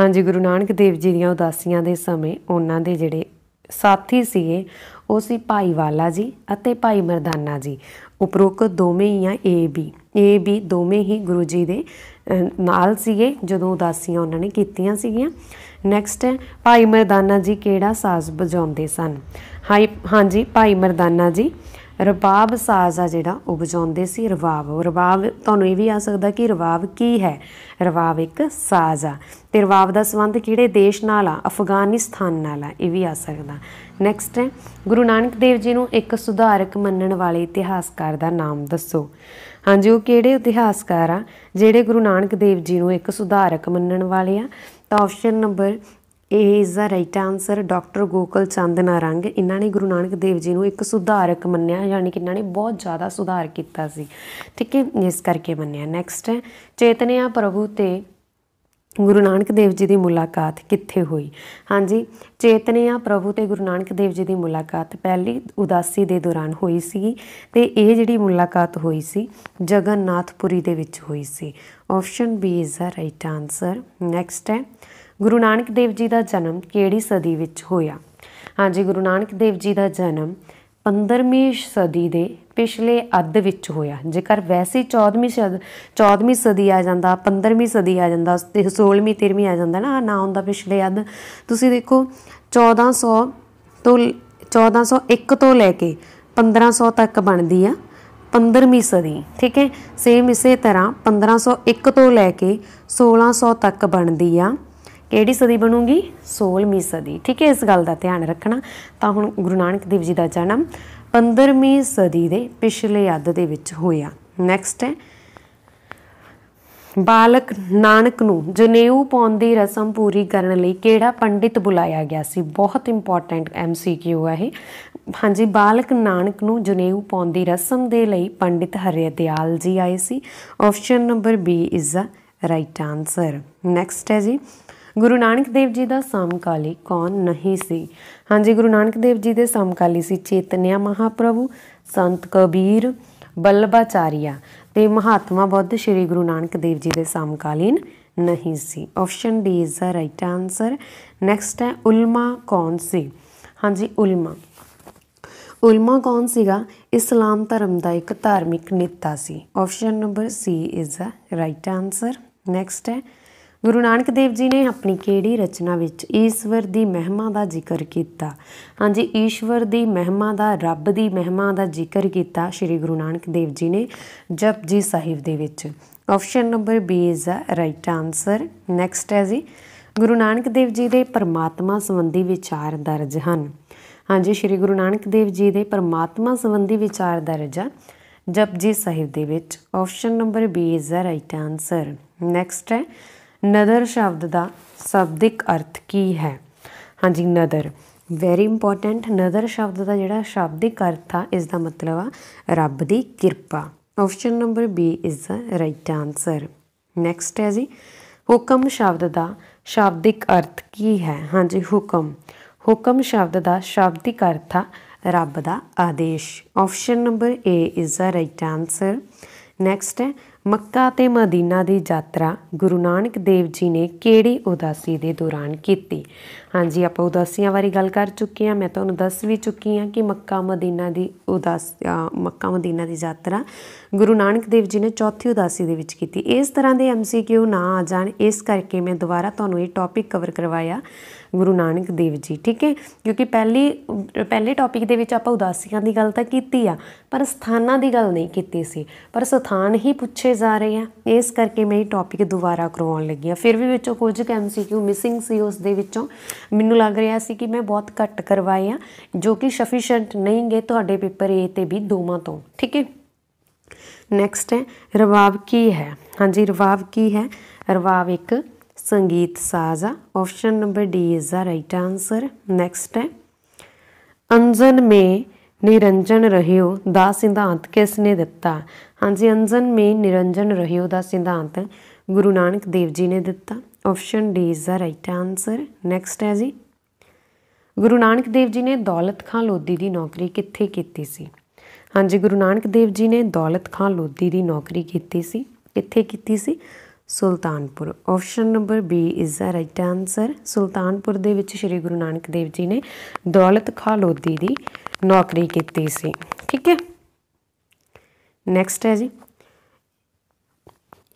ਹਾਂਜੀ ਗੁਰੂ ਨਾਨਕ ਦੇਵ ਜੀ ਦੀਆਂ ਉਦਾਸੀਆਂ ਦੇ ਸਮੇਂ ਉਹਨਾਂ ਦੇ ਜਿਹੜੇ ਸਾਥੀ ਸੀਗੇ ਉਹ ਸੀ ਭਾਈ ਵਾਲਾ ਜੀ ਅਤੇ ਭਾਈ ਮਰਦਾਨਾ ਜੀ ਉਪਰੋਕ ਦੋਵੇਂ ਹੀ ਆ ਏ ਬੀ ਏ ਬੀ ਦੋਵੇਂ ਹੀ ਗੁਰੂ ਜੀ ਦੇ ਨਾਲ ਸੀਗੇ ਜਦੋਂ ਉਦਾਸੀਆਂ ਉਹਨਾਂ ਨੇ ਕੀਤੀਆਂ ਸੀਗੀਆਂ ਨੈਕਸਟ ਹੈ ਭਾਈ ਮਰਦਾਨਾ ਜੀ ਕਿਹੜਾ ਸਾਜ਼ ਵਜਾਉਂਦੇ ਸਨ ਹਾਂਜੀ ਭਾਈ ਮਰਦਾਨਾ ਜੀ ਰਬਾਬ ਸਾਜ਼ ਆ ਜਿਹੜਾ ਉਹ ਵਜਾਉਂਦੇ ਸੀ ਰਬਾਬ ਰਬਾਬ ਤੁਹਾਨੂੰ ਇਹ ਵੀ ਆ ਸਕਦਾ ਕਿ ਰਬਾਬ ਕੀ ਹੈ ਰਬਾਬ ਇੱਕ ਸਾਜ਼ ਆ ਤੇ ਰਬਾਬ ਦਾ ਸੰਬੰਧ ਕਿਹੜੇ ਦੇਸ਼ ਨਾਲ ਆ ਅਫਗਾਨਿਸਤਾਨ ਨਾਲ ਆ ਇਹ ਵੀ ਆ ਸਕਦਾ ਨੈਕਸਟ ਹੈ ਗੁਰੂ ਨਾਨਕ ਦੇਵ ਜੀ ਨੂੰ ਇੱਕ ਸੁਧਾਰਕ ਮੰਨਣ ਵਾਲੇ ਇਤਿਹਾਸਕਾਰ ਦਾ ਨਾਮ ਦੱਸੋ ਹਾਂਜੀ ਉਹ ਕਿਹੜੇ ਇਤਿਹਾਸਕਾਰ ਆ ਜਿਹੜੇ ਗੁਰੂ ਨਾਨਕ ਦੇਵ ਜੀ ਨੂੰ ਇੱਕ ਸੁਧਾਰਕ ਮੰਨਣ ਵਾਲੇ ਆ ਤਾਂ ਆਪਸ਼ਨ ਨੰਬਰ ਇਹ ਇਸ ਦਾ right answer doctor Gokal Chand Narang ਇਹਨਾਂ ਨੇ ਗੁਰੂ ਨਾਨਕ ਦੇਵ ਜੀ ਨੂੰ ਇੱਕ ਸੁਧਾਰਕ ਮੰਨਿਆ ਯਾਨੀ ਕਿ ਇਹਨਾਂ ਨੇ ਬਹੁਤ ਜ਼ਿਆਦਾ ਸੁਧਾਰ ਕੀਤਾ ਸੀ ਠੀਕ ਹੈ ਇਸ ਕਰਕੇ ਮੰਨਿਆ ਨੈਕਸਟ ਹੈ ਚੇਤਨਿਆ ਪ੍ਰਭੂ ਤੇ ਗੁਰੂ ਨਾਨਕ ਦੇਵ ਜੀ ਦੀ ਮੁਲਾਕਾਤ ਕਿੱਥੇ ਹੋਈ ਹਾਂਜੀ ਚੇਤਨਿਆ ਪ੍ਰਭੂ ਤੇ ਗੁਰੂ ਨਾਨਕ ਦੇਵ ਜੀ ਦੀ ਮੁਲਾਕਾਤ ਪਹਿਲੀ ਉਦਾਸੀ ਦੇ ਦੌਰਾਨ ਹੋਈ ਸੀ ਤੇ ਇਹ ਜਿਹੜੀ ਮੁਲਾਕਾਤ ਹੋਈ ਸੀ ਜਗਨਨਾਥਪੁਰੀ ਦੇ ਵਿੱਚ ਹੋਈ ਸੀ option B is the right answer next ਹੈ ਗੁਰੂ ਨਾਨਕ ਦੇਵ ਜੀ ਦਾ ਜਨਮ ਕਿਹੜੀ ਸਦੀ ਵਿੱਚ ਹੋਇਆ ਹਾਂਜੀ ਗੁਰੂ ਨਾਨਕ ਦੇਵ ਜੀ ਦਾ ਜਨਮ 15ਵੀਂ ਸਦੀ ਦੇ ਪਿਛਲੇ ਅੱਧ ਵਿੱਚ ਹੋਇਆ ਜੇਕਰ ਵੈਸੇ 14ਵੀਂ ਸਦੀ 14ਵੀਂ ਸਦੀ ਆ ਜਾਂਦਾ 15ਵੀਂ ਸਦੀ ਆ ਜਾਂਦਾ ਤੇ 16ਵੀਂ 13ਵੀਂ ਆ ਜਾਂਦਾ ਨਾ ਨਾ ਹੁੰਦਾ ਪਿਛਲੇ ਅੱਧ ਤੁਸੀਂ ਦੇਖੋ 1400 ਤੋਂ 1401 ਤੋਂ ਲੈ ਕੇ 1500 ਤੱਕ ਬਣਦੀ ਆ 15ਵੀਂ ਸਦੀ ਠੀਕ ਹੈ ਸੇਮ ਇਸੇ ਤਰ੍ਹਾਂ 1501 ਤੋਂ ਲੈ ਕੇ 1600 ਤੱਕ ਬਣਦੀ ਆ ਕਿਹੜੀ ਸਦੀ ਬਣੂਗੀ 16ਵੀਂ ਸਦੀ ਠੀਕ ਹੈ ਇਸ ਗੱਲ ਦਾ ਧਿਆਨ ਰੱਖਣਾ ਤਾਂ ਹੁਣ ਗੁਰੂ ਨਾਨਕ ਦੇਵ ਜੀ ਦਾ ਜਨਮ 15ਵੀਂ ਸਦੀ ਦੇ ਪਿਛਲੇ ਅੱਧ ਦੇ ਵਿੱਚ ਹੋਇਆ ਨੈਕਸਟ ਹੈ ਬਾਲਕ ਨਾਨਕ ਨੂੰ ਜਨੇਊ ਪਾਉਣ ਦੀ ਰਸਮ ਪੂਰੀ ਕਰਨ ਲਈ ਕਿਹੜਾ ਪੰਡਿਤ ਬੁਲਾਇਆ ਗਿਆ ਸੀ ਬਹੁਤ ਇੰਪੋਰਟੈਂਟ ਐਮਸੀਕਿਊ ਹੈ ਇਹ ਹਾਂਜੀ ਬਾਲਕ ਨਾਨਕ ਨੂੰ ਜਨੇਊ ਪਾਉਣ ਦੀ ਰਸਮ ਦੇ ਲਈ ਪੰਡਿਤ ਹਰਿਦਿਆਲ ਜੀ ਆਏ ਸੀ option number B is a right answer next ਹੈ ਜੀ ਗੁਰੂ ਨਾਨਕ ਦੇਵ ਜੀ ਦਾ ਸਮਕਾਲੀ ਕੌਣ ਨਹੀਂ ਸੀ ਹਾਂਜੀ ਗੁਰੂ ਨਾਨਕ ਦੇਵ ਜੀ ਦੇ ਸਮਕਾਲੀ ਸੀ ਚੇਤਨਿਆ ਮਹਾਪ੍ਰਭੂ ਸੰਤ ਕਬੀਰ ਬਲਬਾਚਾਰੀਆ ਤੇ ਮਹਾਤਮਾ ਬੁੱਧ ਸ਼੍ਰੀ ਗੁਰੂ ਨਾਨਕ ਦੇਵ ਜੀ ਦੇ ਸਮਕਾਲੀਨ ਨਹੀਂ ਸੀ option D is the right answer next ਹੈ ਉਲਮਾ ਕੌਣ ਸੀ ਹਾਂਜੀ ਉਲਮਾ ਉਲਮਾ ਕੌਣ ਸੀਗਾ ਇਸਲਾਮ ਧਰਮ ਦਾ ਇੱਕ ਧਾਰਮਿਕ ਨੇਤਾ ਸੀ option number C is the right answer next ਹੈ ਗੁਰੂ ਨਾਨਕ ਦੇਵ ਜੀ ਨੇ ਆਪਣੀ ਕਿਹੜੀ ਰਚਨਾ ਵਿੱਚ ਈਸ਼ਵਰ ਦੀ ਮਹਿਮਾ ਦਾ ਜ਼ਿਕਰ ਕੀਤਾ ਹਾਂਜੀ ਈਸ਼ਵਰ ਦੀ ਮਹਿਮਾ ਦਾ ਰੱਬ ਦੀ ਮਹਿਮਾ ਦਾ ਜ਼ਿਕਰ ਕੀਤਾ ਸ੍ਰੀ ਗੁਰੂ ਨਾਨਕ ਦੇਵ ਜੀ ਨੇ ਜਪਜੀ ਸਾਹਿਬ ਦੇ ਵਿੱਚ option number B is the right answer next ਹੈ ਜੀ ਗੁਰੂ ਨਾਨਕ ਦੇਵ ਜੀ ਦੇ ਪਰਮਾਤਮਾ ਸੰਬੰਧੀ ਵਿਚਾਰ ਦਰਜ ਹਨ ਹਾਂਜੀ ਸ੍ਰੀ ਗੁਰੂ ਨਾਨਕ ਦੇਵ ਜੀ ਦੇ ਪਰਮਾਤਮਾ ਸੰਬੰਧੀ ਵਿਚਾਰ ਦਰਜ ਆ ਜਪਜੀ ਸਾਹਿਬ ਦੇ ਵਿੱਚ option number B is the right answer next ਹੈ ਨਦਰ ਸ਼ਬਦ ਦਾ ਸ਼ਬਦਿਕ ਅਰਥ ਕੀ ਹੈ ਹਾਂਜੀ ਨਦਰ ਵੈਰੀ ਇੰਪੋਰਟੈਂਟ ਨਦਰ ਸ਼ਬਦ ਦਾ ਜਿਹੜਾ ਸ਼ਬਦਿਕ ਅਰਥ ਆ ਇਸ ਦਾ ਮਤਲਬ ਆ ਰੱਬ ਦੀ ਕਿਰਪਾ option number B is the right answer next ਹੈ ਜੀ ਹੁਕਮ ਸ਼ਬਦ ਦਾ ਸ਼ਬਦਿਕ ਅਰਥ ਕੀ ਹੈ ਹਾਂਜੀ ਹੁਕਮ ਹੁਕਮ ਸ਼ਬਦ ਦਾ ਸ਼ਬਦਿਕ ਅਰਥ ਆ ਰੱਬ ਦਾ ਆਦੇਸ਼ option number A is the right answer next ਹੈ ਮੱਕਾ ਤੇ ਮਦੀਨਾ ਦੀ ਯਾਤਰਾ ਗੁਰੂ ਨਾਨਕ ਦੇਵ ਜੀ ਨੇ ਕਿਹੜੀ ਉਦਾਸੀ ਦੇ ਦੌਰਾਨ ਕੀਤੀ ਹਾਂਜੀ ਆਪਾਂ ਉਦਾਸੀਆਂ ਬਾਰੇ ਗੱਲ ਕਰ ਚੁੱਕੇ ਹਾਂ ਮੈਂ ਤੁਹਾਨੂੰ ਦੱਸ ਵੀ ਚੁੱਕੀ ਹਾਂ ਕਿ ਮੱਕਾ ਮਦੀਨਾ ਦੀ ਉਦਾਸ ਮੱਕਾ ਮਦੀਨਾ ਦੀ ਯਾਤਰਾ ਗੁਰੂ ਨਾਨਕ ਦੇਵ ਜੀ ਨੇ ਚੌਥੀ ਉਦਾਸੀ ਦੇ ਵਿੱਚ ਕੀਤੀ ਇਸ ਤਰ੍ਹਾਂ ਦੇ ਐਮਸੀਕਿਊ ਨਾ ਆ ਜਾਣ ਇਸ ਕਰਕੇ ਮੈਂ ਦੁਬਾਰਾ ਤੁਹਾਨੂੰ ਇਹ ਟੌਪਿਕ ਕਵਰ ਕਰਵਾਇਆ ਗੁਰੂ ਨਾਨਕ ਦੇਵ ਜੀ ਠੀਕ ਹੈ ਕਿਉਂਕਿ ਪਹਿਲੀ ਪਹਿਲੇ ਟੌਪਿਕ ਦੇ ਵਿੱਚ ਆਪਾਂ ਉਦਾਸੀਆਂ ਦੀ ਗੱਲ ਤਾਂ ਕੀਤੀ ਆ ਪਰ ਸਥਾਨਾਂ ਦੀ ਗੱਲ ਨਹੀਂ ਕੀਤੀ ਸੀ ਪਰ ਸਥਾਨ ਹੀ ਪੁੱਛੇ ਜਾ ਰਹੇ ਆ ਇਸ ਕਰਕੇ ਮੈਂ ਇਹ ਟੌਪਿਕ ਦੁਬਾਰਾ ਕਰਵਾਉਣ ਲੱਗੀ ਆ ਫਿਰ ਵੀ ਵਿੱਚੋਂ ਕੁਝ ਐਮਸੀਕਿਊ ਮਿਸਿੰਗ ਸੀ ਉਸ ਦੇ ਵਿੱਚੋਂ ਮੈਨੂੰ ਲੱਗ ਰਿਹਾ ਸੀ ਕਿ ਮੈਂ ਬਹੁਤ ਘੱਟ ਕਰਵਾਏ ਆ ਜੋ ਕਿ ਸਫੀਸ਼ੀਐਂਟ ਨਹੀਂਗੇ ਤੁਹਾਡੇ ਪੇਪਰ A ਤੇ B ਦੋਵਾਂ ਤੋਂ ਠੀਕ ਹੈ ਨੈਕਸਟ ਹੈ ਰਵਾਬ ਕੀ ਹੈ ਹਾਂਜੀ ਰਵਾਬ ਕੀ ਹੈ ਰਵਾਬ ਇੱਕ ਸੰਗੀਤ ਸਾਜ਼ਾ option number D is the right answer next ਹੈ ਅੰਜਨ ਮੇ ਨਿਰੰਜਨ ਰਹਿਓ ਦਾ ਸਿਧਾਂਤ ਕਿਸ ਨੇ ਦਿੱਤਾ ਹਾਂਜੀ ਅੰਜਨ ਮੇ ਨਿਰੰਜਨ ਰਹਿਓ ਦਾ ਸਿਧਾਂਤ ਗੁਰੂ ਨਾਨਕ ਦੇਵ ਜੀ ਨੇ ਦਿੱਤਾ option D is the right answer next ਹੈ ਜੀ ਗੁਰੂ ਨਾਨਕ ਦੇਵ ਜੀ ਨੇ ਦੌਲਤ ਖਾਂ ਲੋਧੀ ਦੀ ਨੌਕਰੀ ਕਿੱਥੇ ਕੀਤੀ ਸੀ ਹਾਂਜੀ ਗੁਰੂ ਨਾਨਕ ਦੇਵ ਜੀ ਨੇ ਦੌਲਤ ਖਾਂ ਲੋਧੀ ਦੀ ਨੌਕਰੀ ਕੀਤੀ ਸੀ ਕਿੱਥੇ ਕੀਤੀ ਸੀ Sultanpur option number B is the right answer Sultanpur ਦੇ ਵਿੱਚ ਸ੍ਰੀ ਗੁਰੂ ਨਾਨਕ ਦੇਵ ਜੀ ਨੇ ਦੌਲਤ ਖਾਂ ਲੋਧੀ ਦੀ ਨੌਕਰੀ ਕੀਤੀ ਸੀ ਠੀਕ ਹੈ ਨੈਕਸਟ ਹੈ ਜੀ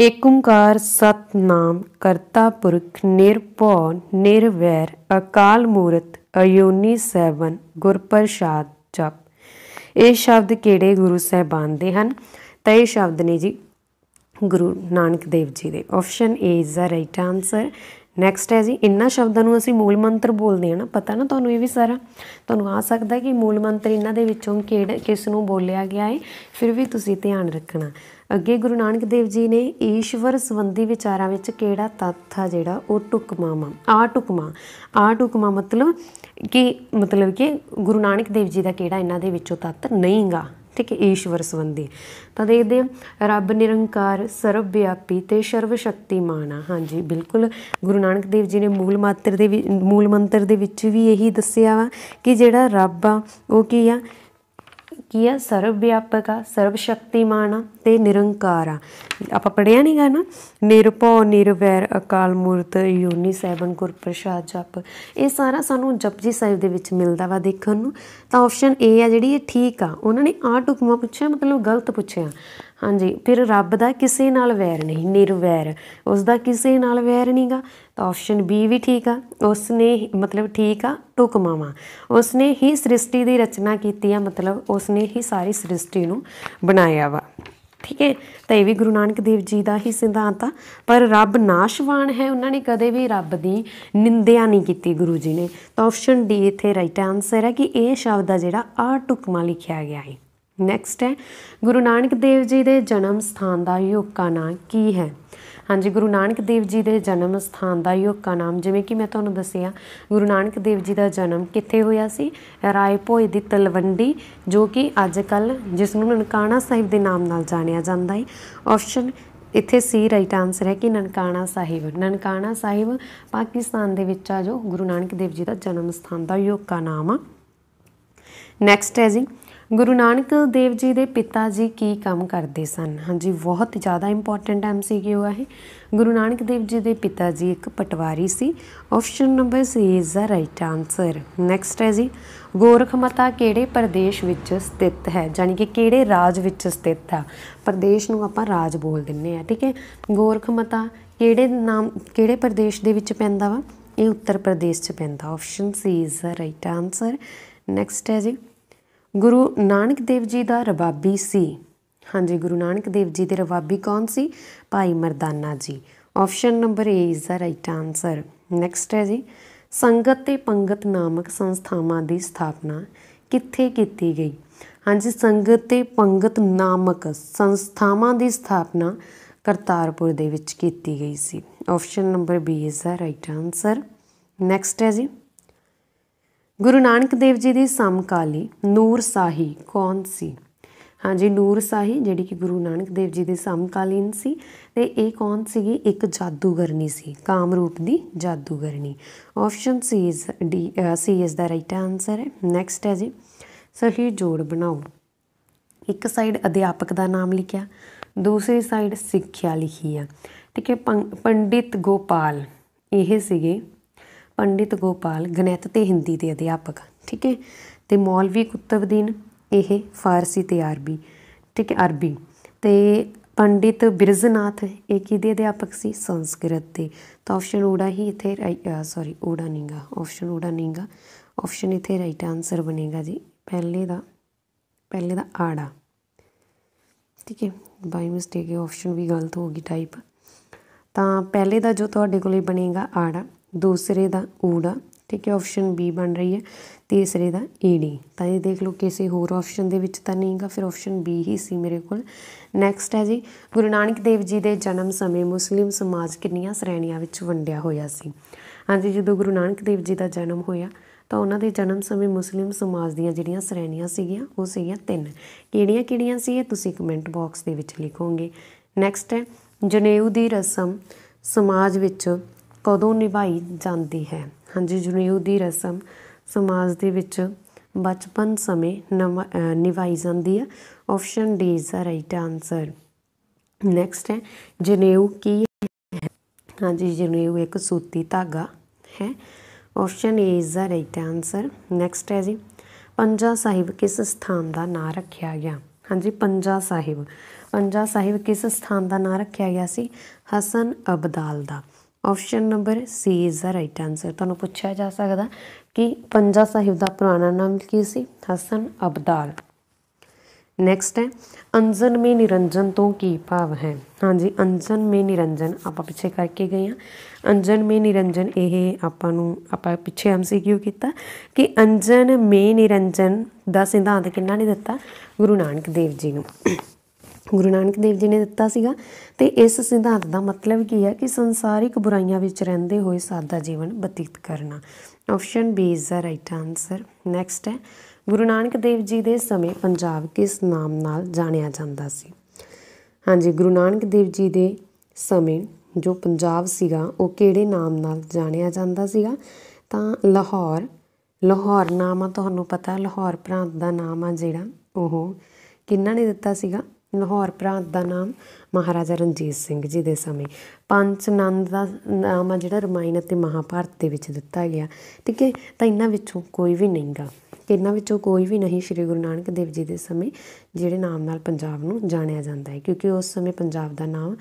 ਏਕੰਕਾਰ ਸਤਨਾਮ ਕਰਤਾ ਪੁਰਖ ਨਿਰਭਉ ਨਿਰਵੈਰ ਅਕਾਲ ਮੂਰਤ ਅਯੋਨੀ ਸੈਵਨ ਗੁਰਪ੍ਰਸਾਦ ਜਪ ਇਹ ਸ਼ਬਦ ਕਿਹੜੇ ਗੁਰੂ ਸਾਹਿਬਾਨ ਦੇ ਹਨ ਤਾਂ ਇਹ ਸ਼ਬਦ ਨੇ ਜੀ ਗੁਰੂ ਨਾਨਕ ਦੇਵ ਜੀ ਦੇ option A is the right answer next ਹੈ ਜੀ ਇੰਨਾ ਸ਼ਬਦਾਂ ਨੂੰ ਅਸੀਂ ਮੂਲ ਮੰਤਰ ਬੋਲਦੇ ਆ ਨਾ ਪਤਾ ਨਾ ਤੁਹਾਨੂੰ ਇਹ ਵੀ ਸਾਰਾ ਤੁਹਾਨੂੰ ਆ ਸਕਦਾ ਕਿ ਮੂਲ ਮੰਤਰ ਇਹਨਾਂ ਦੇ ਵਿੱਚੋਂ ਕਿਹੜਾ ਕਿਸ ਨੂੰ ਬੋਲਿਆ ਗਿਆ ਹੈ ਫਿਰ ਵੀ ਤੁਸੀਂ ਧਿਆਨ ਰੱਖਣਾ ਅੱਗੇ ਗੁਰੂ ਨਾਨਕ ਦੇਵ ਜੀ ਨੇ ਈਸ਼ਵਰ ਸੰਬੰਧੀ ਵਿਚਾਰਾਂ ਵਿੱਚ ਕਿਹੜਾ ਤੱਤ ਆ ਜਿਹੜਾ ਉਹ ਟੁਕਮਾਮਾ ਆ ਟੁਕਮਾ ਆ ਟੁਕਮਾ ਮਤਲਬ ਕਿ ਮਤਲਬ ਕਿ ਗੁਰੂ ਨਾਨਕ ਦੇਵ ਜੀ ਦਾ ਕਿਹੜਾ ਇਹਨਾਂ ਦੇ ਵਿੱਚੋਂ ਤੱਤ ਨਹੀਂਗਾ ਠੀਕ ਹੈ ਈਸ਼ਵਰ ਸੰਬੰਧੀ ਤਾਂ ਦੇਖਦੇ ਆ ਰੱਬ ਨਿਰੰਕਾਰ ਸਰਵ ਵਿਆਪੀ ਤੇ ਸਰਵ ਸ਼ਕਤੀਮਾਨ ਆ ਹਾਂਜੀ ਬਿਲਕੁਲ ਗੁਰੂ ਨਾਨਕ ਦੇਵ ਜੀ ਨੇ ਮੂਲ ਮਾਤਰ ਦੇ ਮੂਲ ਮੰਤਰ ਦੇ ਵਿੱਚ ਵੀ ਇਹੀ ਦੱਸਿਆ ਵਾ ਕਿ ਜਿਹੜਾ ਰੱਬ ਆ ਉਹ ਕੀ ਆ ਕੀ ਹੈ ਸਰਵ ਵਿਆਪਕ ਆ ਸਰਵ ਸ਼ਕਤੀਮਾਨ ਆ ਤੇ ਨਿਰੰਕਾਰ ਆ ਆਪਾਂ ਪੜਿਆ ਗਾ ਨਾ ਨਿਰਭਉ ਨਿਰਵੈਰ ਅਕਾਲ ਮੂਰਤ ਯੋਨੀ ਸੈਵਨ ਗੁਰ ਪ੍ਰਸਾਦ ਜਪ ਇਹ ਸਾਰਾ ਸਾਨੂੰ ਜਪਜੀ ਸਾਹਿਬ ਦੇ ਵਿੱਚ ਮਿਲਦਾ ਵਾ ਦੇਖਣ ਨੂੰ ਤਾਂ ਆਪਸ਼ਨ ਏ ਆ ਜਿਹੜੀ ਇਹ ਠੀਕ ਆ ਉਹਨਾਂ ਨੇ ਆ ਟੁਕਮਾ ਪੁੱਛਿਆ ਮਤਲਬ ਗਲਤ ਪੁੱਛਿਆ ਹਾਂਜੀ ਫਿਰ ਰੱਬ ਦਾ ਕਿਸੇ ਨਾਲ ਵੈਰ ਨਹੀਂ ਨਿਰਵੈਰ ਉਸ ਦਾ ਕਿਸੇ ਨਾਲ ਵੈਰ ਨਹੀਂਗਾ ਤਾਂ ਆਪਸ਼ਨ ਬੀ ਵੀ ਠੀਕ ਆ ਉਸ ਨੇ ਮਤਲਬ ਠੀਕ ਆ ਟੁਕਮਾਵਾ ਉਸ ਨੇ ਹੀ ਸ੍ਰਿਸ਼ਟੀ ਦੀ ਰਚਨਾ ਕੀਤੀ ਆ ਮਤਲਬ ਉਸ ਨੇ ਹੀ ਸਾਰੀ ਸ੍ਰਿਸ਼ਟੀ ਨੂੰ ਬਣਾਇਆ ਵਾ ਠੀਕ ਹੈ ਤਾਂ ਇਹ ਵੀ ਗੁਰੂ ਨਾਨਕ ਦੇਵ ਜੀ ਦਾ ਹੀ ਸਿਧਾਂਤ ਆ ਪਰ ਰੱਬ ਨਾਸ਼ਵਾਨ ਹੈ ਉਹਨਾਂ ਨੇ ਕਦੇ ਵੀ ਰੱਬ ਦੀ ਨਿੰਦਿਆ ਨਹੀਂ ਕੀਤੀ ਗੁਰੂ ਜੀ ਨੇ ਤਾਂ ਆਪਸ਼ਨ ਡੀ ਇੱਥੇ ਰਾਈਟ ਆਨਸਰ ਹੈ ਕਿ ਇਹ ਸ਼ਬਦ ਆ ਜਿਹੜਾ ਆ ਟੁਕਮਾ ਲਿਖਿਆ ਗਿਆ ਹੈ ਨੈਕਸਟ ਹੈ ਗੁਰੂ ਨਾਨਕ ਦੇਵ ਜੀ ਦੇ ਜਨਮ ਸਥਾਨ ਦਾ ਯੋਕਾ ਨਾਮ ਕੀ ਹੈ ਹਾਂਜੀ ਗੁਰੂ ਨਾਨਕ ਦੇਵ ਜੀ ਦੇ ਜਨਮ ਸਥਾਨ ਦਾ ਯੋਕਾ ਨਾਮ ਜਿਵੇਂ ਕਿ ਮੈਂ ਤੁਹਾਨੂੰ ਦੱਸਿਆ ਗੁਰੂ ਨਾਨਕ ਦੇਵ ਜੀ ਦਾ ਜਨਮ ਕਿੱਥੇ ਹੋਇਆ ਸੀ ਰਾਏਪੋਏ ਦੀ ਤਲਵੰਡੀ ਜੋ ਕਿ ਅੱਜ ਕੱਲ ਜਿਸ ਨੂੰ ਨਨਕਾਣਾ ਸਾਹਿਬ ਦੇ ਨਾਮ ਨਾਲ ਜਾਣਿਆ ਜਾਂਦਾ ਹੈ ਆਪਸ਼ਨ ਇੱਥੇ ਸੀ ਰਾਈਟ ਆਨਸਰ ਹੈ ਕਿ ਨਨਕਾਣਾ ਸਾਹਿਬ ਨਨਕਾਣਾ ਸਾਹਿਬ ਪਾਕਿਸਤਾਨ ਦੇ ਵਿੱਚ ਆ ਜੋ ਗੁਰੂ ਨਾਨਕ ਦੇਵ ਜੀ ਦਾ ਜਨਮ ਸਥਾਨ ਦਾ ਯੋਕਾ ਨਾਮ ਆ ਨੈਕਸਟ ਹੈ ਜੀ ਗੁਰੂ ਨਾਨਕ ਦੇਵ ਜੀ ਦੇ ਪਿਤਾ ਜੀ ਕੀ ਕੰਮ ਕਰਦੇ ਸਨ ਹਾਂਜੀ ਬਹੁਤ ਜ਼ਿਆਦਾ ਇੰਪੋਰਟੈਂਟ ਐਮਸੀਕਿਊ ਹੈ ਗੁਰੂ ਨਾਨਕ ਦੇਵ ਜੀ ਦੇ ਪਿਤਾ ਜੀ ਇੱਕ ਪਟਵਾਰੀ ਸੀ option number C is the right answer next ਹੈ ਜੀ ਗੋਰਖਮਤਾ ਕਿਹੜੇ ਪ੍ਰਦੇਸ਼ ਵਿੱਚ ਸਥਿਤ ਹੈ ਯਾਨੀ ਕਿ ਕਿਹੜੇ ਰਾਜ ਵਿੱਚ ਸਥਿਤ ਹੈ ਪ੍ਰਦੇਸ਼ ਨੂੰ ਆਪਾਂ ਰਾਜ ਬੋਲ ਦਿੰਨੇ ਆ ਠੀਕ ਹੈ ਗੋਰਖਮਤਾ ਕਿਹੜੇ ਨਾਮ ਕਿਹੜੇ ਪ੍ਰਦੇਸ਼ ਦੇ ਵਿੱਚ ਪੈਂਦਾ ਵਾ ਇਹ ਉੱਤਰ ਪ੍ਰਦੇਸ਼ 'ਚ ਪੈਂਦਾ option C is the right answer next ਹੈ ਜੀ ਗੁਰੂ ਨਾਨਕ ਦੇਵ ਜੀ ਦਾ ਰਬਾਬੀ ਸੀ ਹਾਂਜੀ ਗੁਰੂ ਨਾਨਕ ਦੇਵ ਜੀ ਦੇ ਰਬਾਬੀ ਕੌਣ ਸੀ Bhai Mardana ji option number A is the right answer next ਹੈ ਜੀ ਸੰਗਤ ਤੇ ਪੰਗਤ ਨਾਮਕ ਸੰਸਥਾਵਾਂ ਦੀ ਸਥਾਪਨਾ ਕਿੱਥੇ ਕੀਤੀ ਗਈ ਹਾਂਜੀ ਸੰਗਤ ਤੇ ਪੰਗਤ ਨਾਮਕ ਸੰਸਥਾਵਾਂ ਦੀ ਸਥਾਪਨਾ ਕਰਤਾਰਪੁਰ ਦੇ ਵਿੱਚ ਕੀਤੀ ਗਈ ਸੀ option number B is the right answer next ਹੈ ਜੀ ਗੁਰੂ ਨਾਨਕ ਦੇਵ ਜੀ ਦੀ ਸਮਕਾਲੀ ਨੂਰ ਸਾਹੀ ਕੌਣ ਸੀ ਹਾਂਜੀ ਨੂਰ ਸਾਹੀ ਜਿਹੜੀ ਕਿ ਗੁਰੂ ਨਾਨਕ ਦੇਵ ਜੀ ਦੇ ਸਮਕਾਲੀਨ ਸੀ ਤੇ ਇਹ ਕੌਣ ਸੀਗੀ ਇੱਕ ਜਾਦੂਗਰਨੀ ਸੀ ਕਾਮਰੂਪ ਦੀ ਜਾਦੂਗਰਨੀ option C is D C is the right answer ਹੈ ਨੈਕਸਟ ਹੈ ਜੀ ਸਹੀ ਜੋੜ ਬਣਾਓ ਇੱਕ ਸਾਈਡ ਅਧਿਆਪਕ ਦਾ ਨਾਮ ਲਿਖਿਆ ਦੂਸਰੀ ਸਾਈਡ ਸਿੱਖਿਆ ਲਿਖੀ ਆ ਠੀਕ ਹੈ ਪੰਡਿਤ ਗੋਪਾਲ ਇਹ ਸੀਗੇ ਪੰਡਿਤ ਗੋਪਾਲ ਗਣਿਤ ਤੇ ਹਿੰਦੀ ਦੇ ਅਧਿਆਪਕ ਠੀਕ ਹੈ ਤੇ ਮੌਲਵੀ ਕੁਤਬਦੀਨ ਇਹ ਫਾਰਸੀ ਤੇ ਅਰਬੀ ਠੀਕ ਹੈ ਅਰਬੀ ਤੇ ਪੰਡਿਤ ਬਿਰਜਨਾਥ ਇਹ ਕਿਹਦੇ ਅਧਿਆਪਕ ਸੀ ਸੰਸਕ੍ਰਿਤ ਦੇ ਤਾਂ ਆਪਸ਼ਨ ਉਡਾ ਹੀ ਇੱਥੇ ਸੌਰੀ ਉਡਾ ਨਹੀਂਗਾ ਆਪਸ਼ਨ ਉਡਾ ਨਹੀਂਗਾ ਆਪਸ਼ਨ ਇੱਥੇ ਰਾਈਟ ਆਨਸਰ ਬਣੇਗਾ ਜੀ ਪਹਿਲੇ ਦਾ ਪਹਿਲੇ ਦਾ ਆੜਾ ਠੀਕ ਹੈ ਬਾਈ ਮਿਸਟੇਕ ਹੈ ਆਪਸ਼ਨ ਵੀ ਗਲਤ ਹੋ ਗਈ ਟਾਈਪ ਤਾਂ ਪਹਿਲੇ ਦਾ ਜੋ ਤੁਹਾਡੇ ਕੋਲੇ ਬਣੇਗਾ ਆੜਾ ਦੂਸਰੇ ਦਾ ਊੜਾ ਠੀਕ ਹੈ ਆਪਸ਼ਨ ਬੀ ਬਣ ਰਹੀ ਹੈ ਤੀਸਰੇ ਦਾ ਈਡੀ e ਤਾਂ ਇਹ ਦੇਖ ਲਓ ਕਿਸੇ ਹੋਰ ਆਪਸ਼ਨ ਦੇ ਵਿੱਚ ਤਾਂ ਨਹੀਂਗਾ ਫਿਰ ਆਪਸ਼ਨ ਬੀ ਹੀ ਸੀ ਮੇਰੇ ਕੋਲ ਨੈਕਸਟ ਹੈ ਜੀ ਗੁਰੂ ਨਾਨਕ ਦੇਵ ਜੀ ਦੇ ਜਨਮ ਸਮੇਂ ਮੁਸਲਿਮ ਸਮਾਜ ਕਿੰਨੀਆਂ ਸ਼੍ਰੇਣੀਆਂ ਵਿੱਚ ਵੰਡਿਆ ਹੋਇਆ ਸੀ ਹਾਂਜੀ ਜਦੋਂ ਗੁਰੂ ਨਾਨਕ ਦੇਵ ਜੀ ਦਾ ਜਨਮ ਹੋਇਆ ਤਾਂ ਉਹਨਾਂ ਦੇ ਜਨਮ ਸਮੇਂ ਮੁਸਲਿਮ ਸਮਾਜ ਦੀਆਂ ਜਿਹੜੀਆਂ ਸ਼੍ਰੇਣੀਆਂ ਸੀਗੀਆਂ ਉਹ ਸੀਗੀਆਂ ਤਿੰਨ ਕਿਹੜੀਆਂ-ਕਿਹੜੀਆਂ ਸੀ ਇਹ ਤੁਸੀਂ ਕਮੈਂਟ ਬਾਕਸ ਦੇ ਵਿੱਚ ਲਿਖੋਗੇ ਨੈਕਸਟ ਹੈ ਜਨੇਊ ਦੀ ਰਸਮ ਸਮਾਜ ਵਿੱਚ ਕਦੋਂ ਨਿਭਾਈ ਜਾਂਦੀ ਹੈ ਹਾਂਜੀ ਜਨੇਊ ਦੀ ਰਸਮ ਸਮਾਜ ਦੇ ਵਿੱਚ ਬਚਪਨ ਸਮੇਂ ਨਿਭਾਈ ਜਾਂਦੀ ਹੈ option D is the right answer next ਹੈ ਜਨੇਊ ਕੀ ਹੈ ਹਾਂਜੀ ਜਨੇਊ ਇੱਕ ਸੂਤੀ ਧਾਗਾ ਹੈ option A is the right answer next ਹੈ ਜੀ ਪੰਜਾ ਸਾਹਿਬ ਕਿਸ ਸਥਾਨ ਦਾ ਨਾਮ ਰੱਖਿਆ ਗਿਆ ਹਾਂਜੀ ਪੰਜਾ ਸਾਹਿਬ ਪੰਜਾ ਸਾਹਿਬ ਕਿਸ ਸਥਾਨ ਦਾ ਨਾਮ ਰੱਖਿਆ ਗਿਆ ਸੀ ਹਸਨ ਅਬਦਾਲ ਦਾ option number C is the right answer ਤੁਹਾਨੂੰ ਪੁੱਛਿਆ ਜਾ ਸਕਦਾ ਕਿ ਪੰਜਾ ਸਾਹਿਬ ਦਾ ਪੁਰਾਣਾ ਨਾਮ ਕੀ ਸੀ ਹਸਨ ਅਬਦਾਲ ਨੈਕਸਟ ਹੈ ਅੰਜਨ ਮੇ ਨਿਰੰਜਨ ਤੋਂ ਕੀ ਭਾਵ ਹੈ ਹਾਂਜੀ ਅੰਜਨ ਮੇ ਨਿਰੰਜਨ ਆਪਾਂ ਪਿੱਛੇ ਕਰਕੇ ਗਏ ਆ ਅੰਜਨ ਮੇ ਨਿਰੰਜਨ ਇਹ ਆਪਾਂ ਨੂੰ ਆਪਾਂ ਪਿੱਛੇ ਐਮਸੀਕਿਊ ਕੀਤਾ ਕਿ ਅੰਜਨ ਮੇ ਨਿਰੰਜਨ ਦਾ ਸਿਧਾਂਤ ਕਿੰਨਾ ਨੇ ਦਿੱਤਾ ਗੁਰੂ ਨਾਨਕ ਦੇਵ ਜੀ ਨੂੰ ਗੁਰੂ ਨਾਨਕ ਦੇਵ ਜੀ ਨੇ ਦਿੱਤਾ ਸੀਗਾ ਤੇ ਇਸ ਸਿਧਾਂਤ ਦਾ ਮਤਲਬ ਕੀ ਹੈ ਕਿ ਸੰਸਾਰਿਕ ਬੁਰਾਈਆਂ ਵਿੱਚ ਰਹਿੰਦੇ ਹੋਏ ਸਾਦਾ ਜੀਵਨ ਬਤੀਤ ਕਰਨਾ option B is the right answer next ਹੈ ਗੁਰੂ ਨਾਨਕ ਦੇਵ ਜੀ ਦੇ ਸਮੇਂ ਪੰਜਾਬ ਕਿਸ ਨਾਮ ਨਾਲ ਜਾਣਿਆ ਜਾਂਦਾ ਸੀ ਹਾਂਜੀ ਗੁਰੂ ਨਾਨਕ ਦੇਵ ਜੀ ਦੇ ਸਮੇਂ ਜੋ ਪੰਜਾਬ ਸੀਗਾ ਉਹ ਕਿਹੜੇ ਨਾਮ ਨਾਲ ਜਾਣਿਆ ਜਾਂਦਾ ਸੀਗਾ ਤਾਂ ਲਾਹੌਰ ਲਾਹੌਰ ਨਾਮ ਆ ਤੁਹਾਨੂੰ ਪਤਾ ਲਾਹੌਰ ਪ੍ਰਾਂਤ ਦਾ ਨਾਮ ਆ ਜਿਹੜਾ ਉਹ ਕਿੰਨਾ ਨੇ ਦਿੱਤਾ ਸੀਗਾ ਨਹੌਰ ਪ੍ਰਾਂਤ ਦਾ ਨਾਮ ਮਹਾਰਾਜਾ ਰਣਜੀਤ ਸਿੰਘ ਜੀ ਦੇ ਸਮੇਂ ਪੰਚ ਨੰਦ ਦਾ ਨਾਮ ਆ ਜਿਹੜਾ ਰਮਾਇਣ ਅਤੇ ਮਹਾਭਾਰਤ ਦੇ ਵਿੱਚ ਦਿੱਤਾ ਗਿਆ ਠੀਕ ਹੈ ਤਾਂ ਇਹਨਾਂ ਵਿੱਚੋਂ ਕੋਈ ਵੀ ਨਹੀਂਗਾ ਕਿ ਇਹਨਾਂ ਵਿੱਚੋਂ ਕੋਈ ਵੀ ਨਹੀਂ ਸ੍ਰੀ ਗੁਰੂ ਨਾਨਕ ਦੇਵ ਜੀ ਦੇ ਸਮੇਂ ਜਿਹੜੇ ਨਾਮ ਨਾਲ ਪੰਜਾਬ ਨੂੰ ਜਾਣਿਆ ਜਾਂਦਾ ਹੈ ਕਿਉਂਕਿ ਉਸ ਸਮੇਂ ਪੰਜਾਬ ਦਾ ਨਾਮ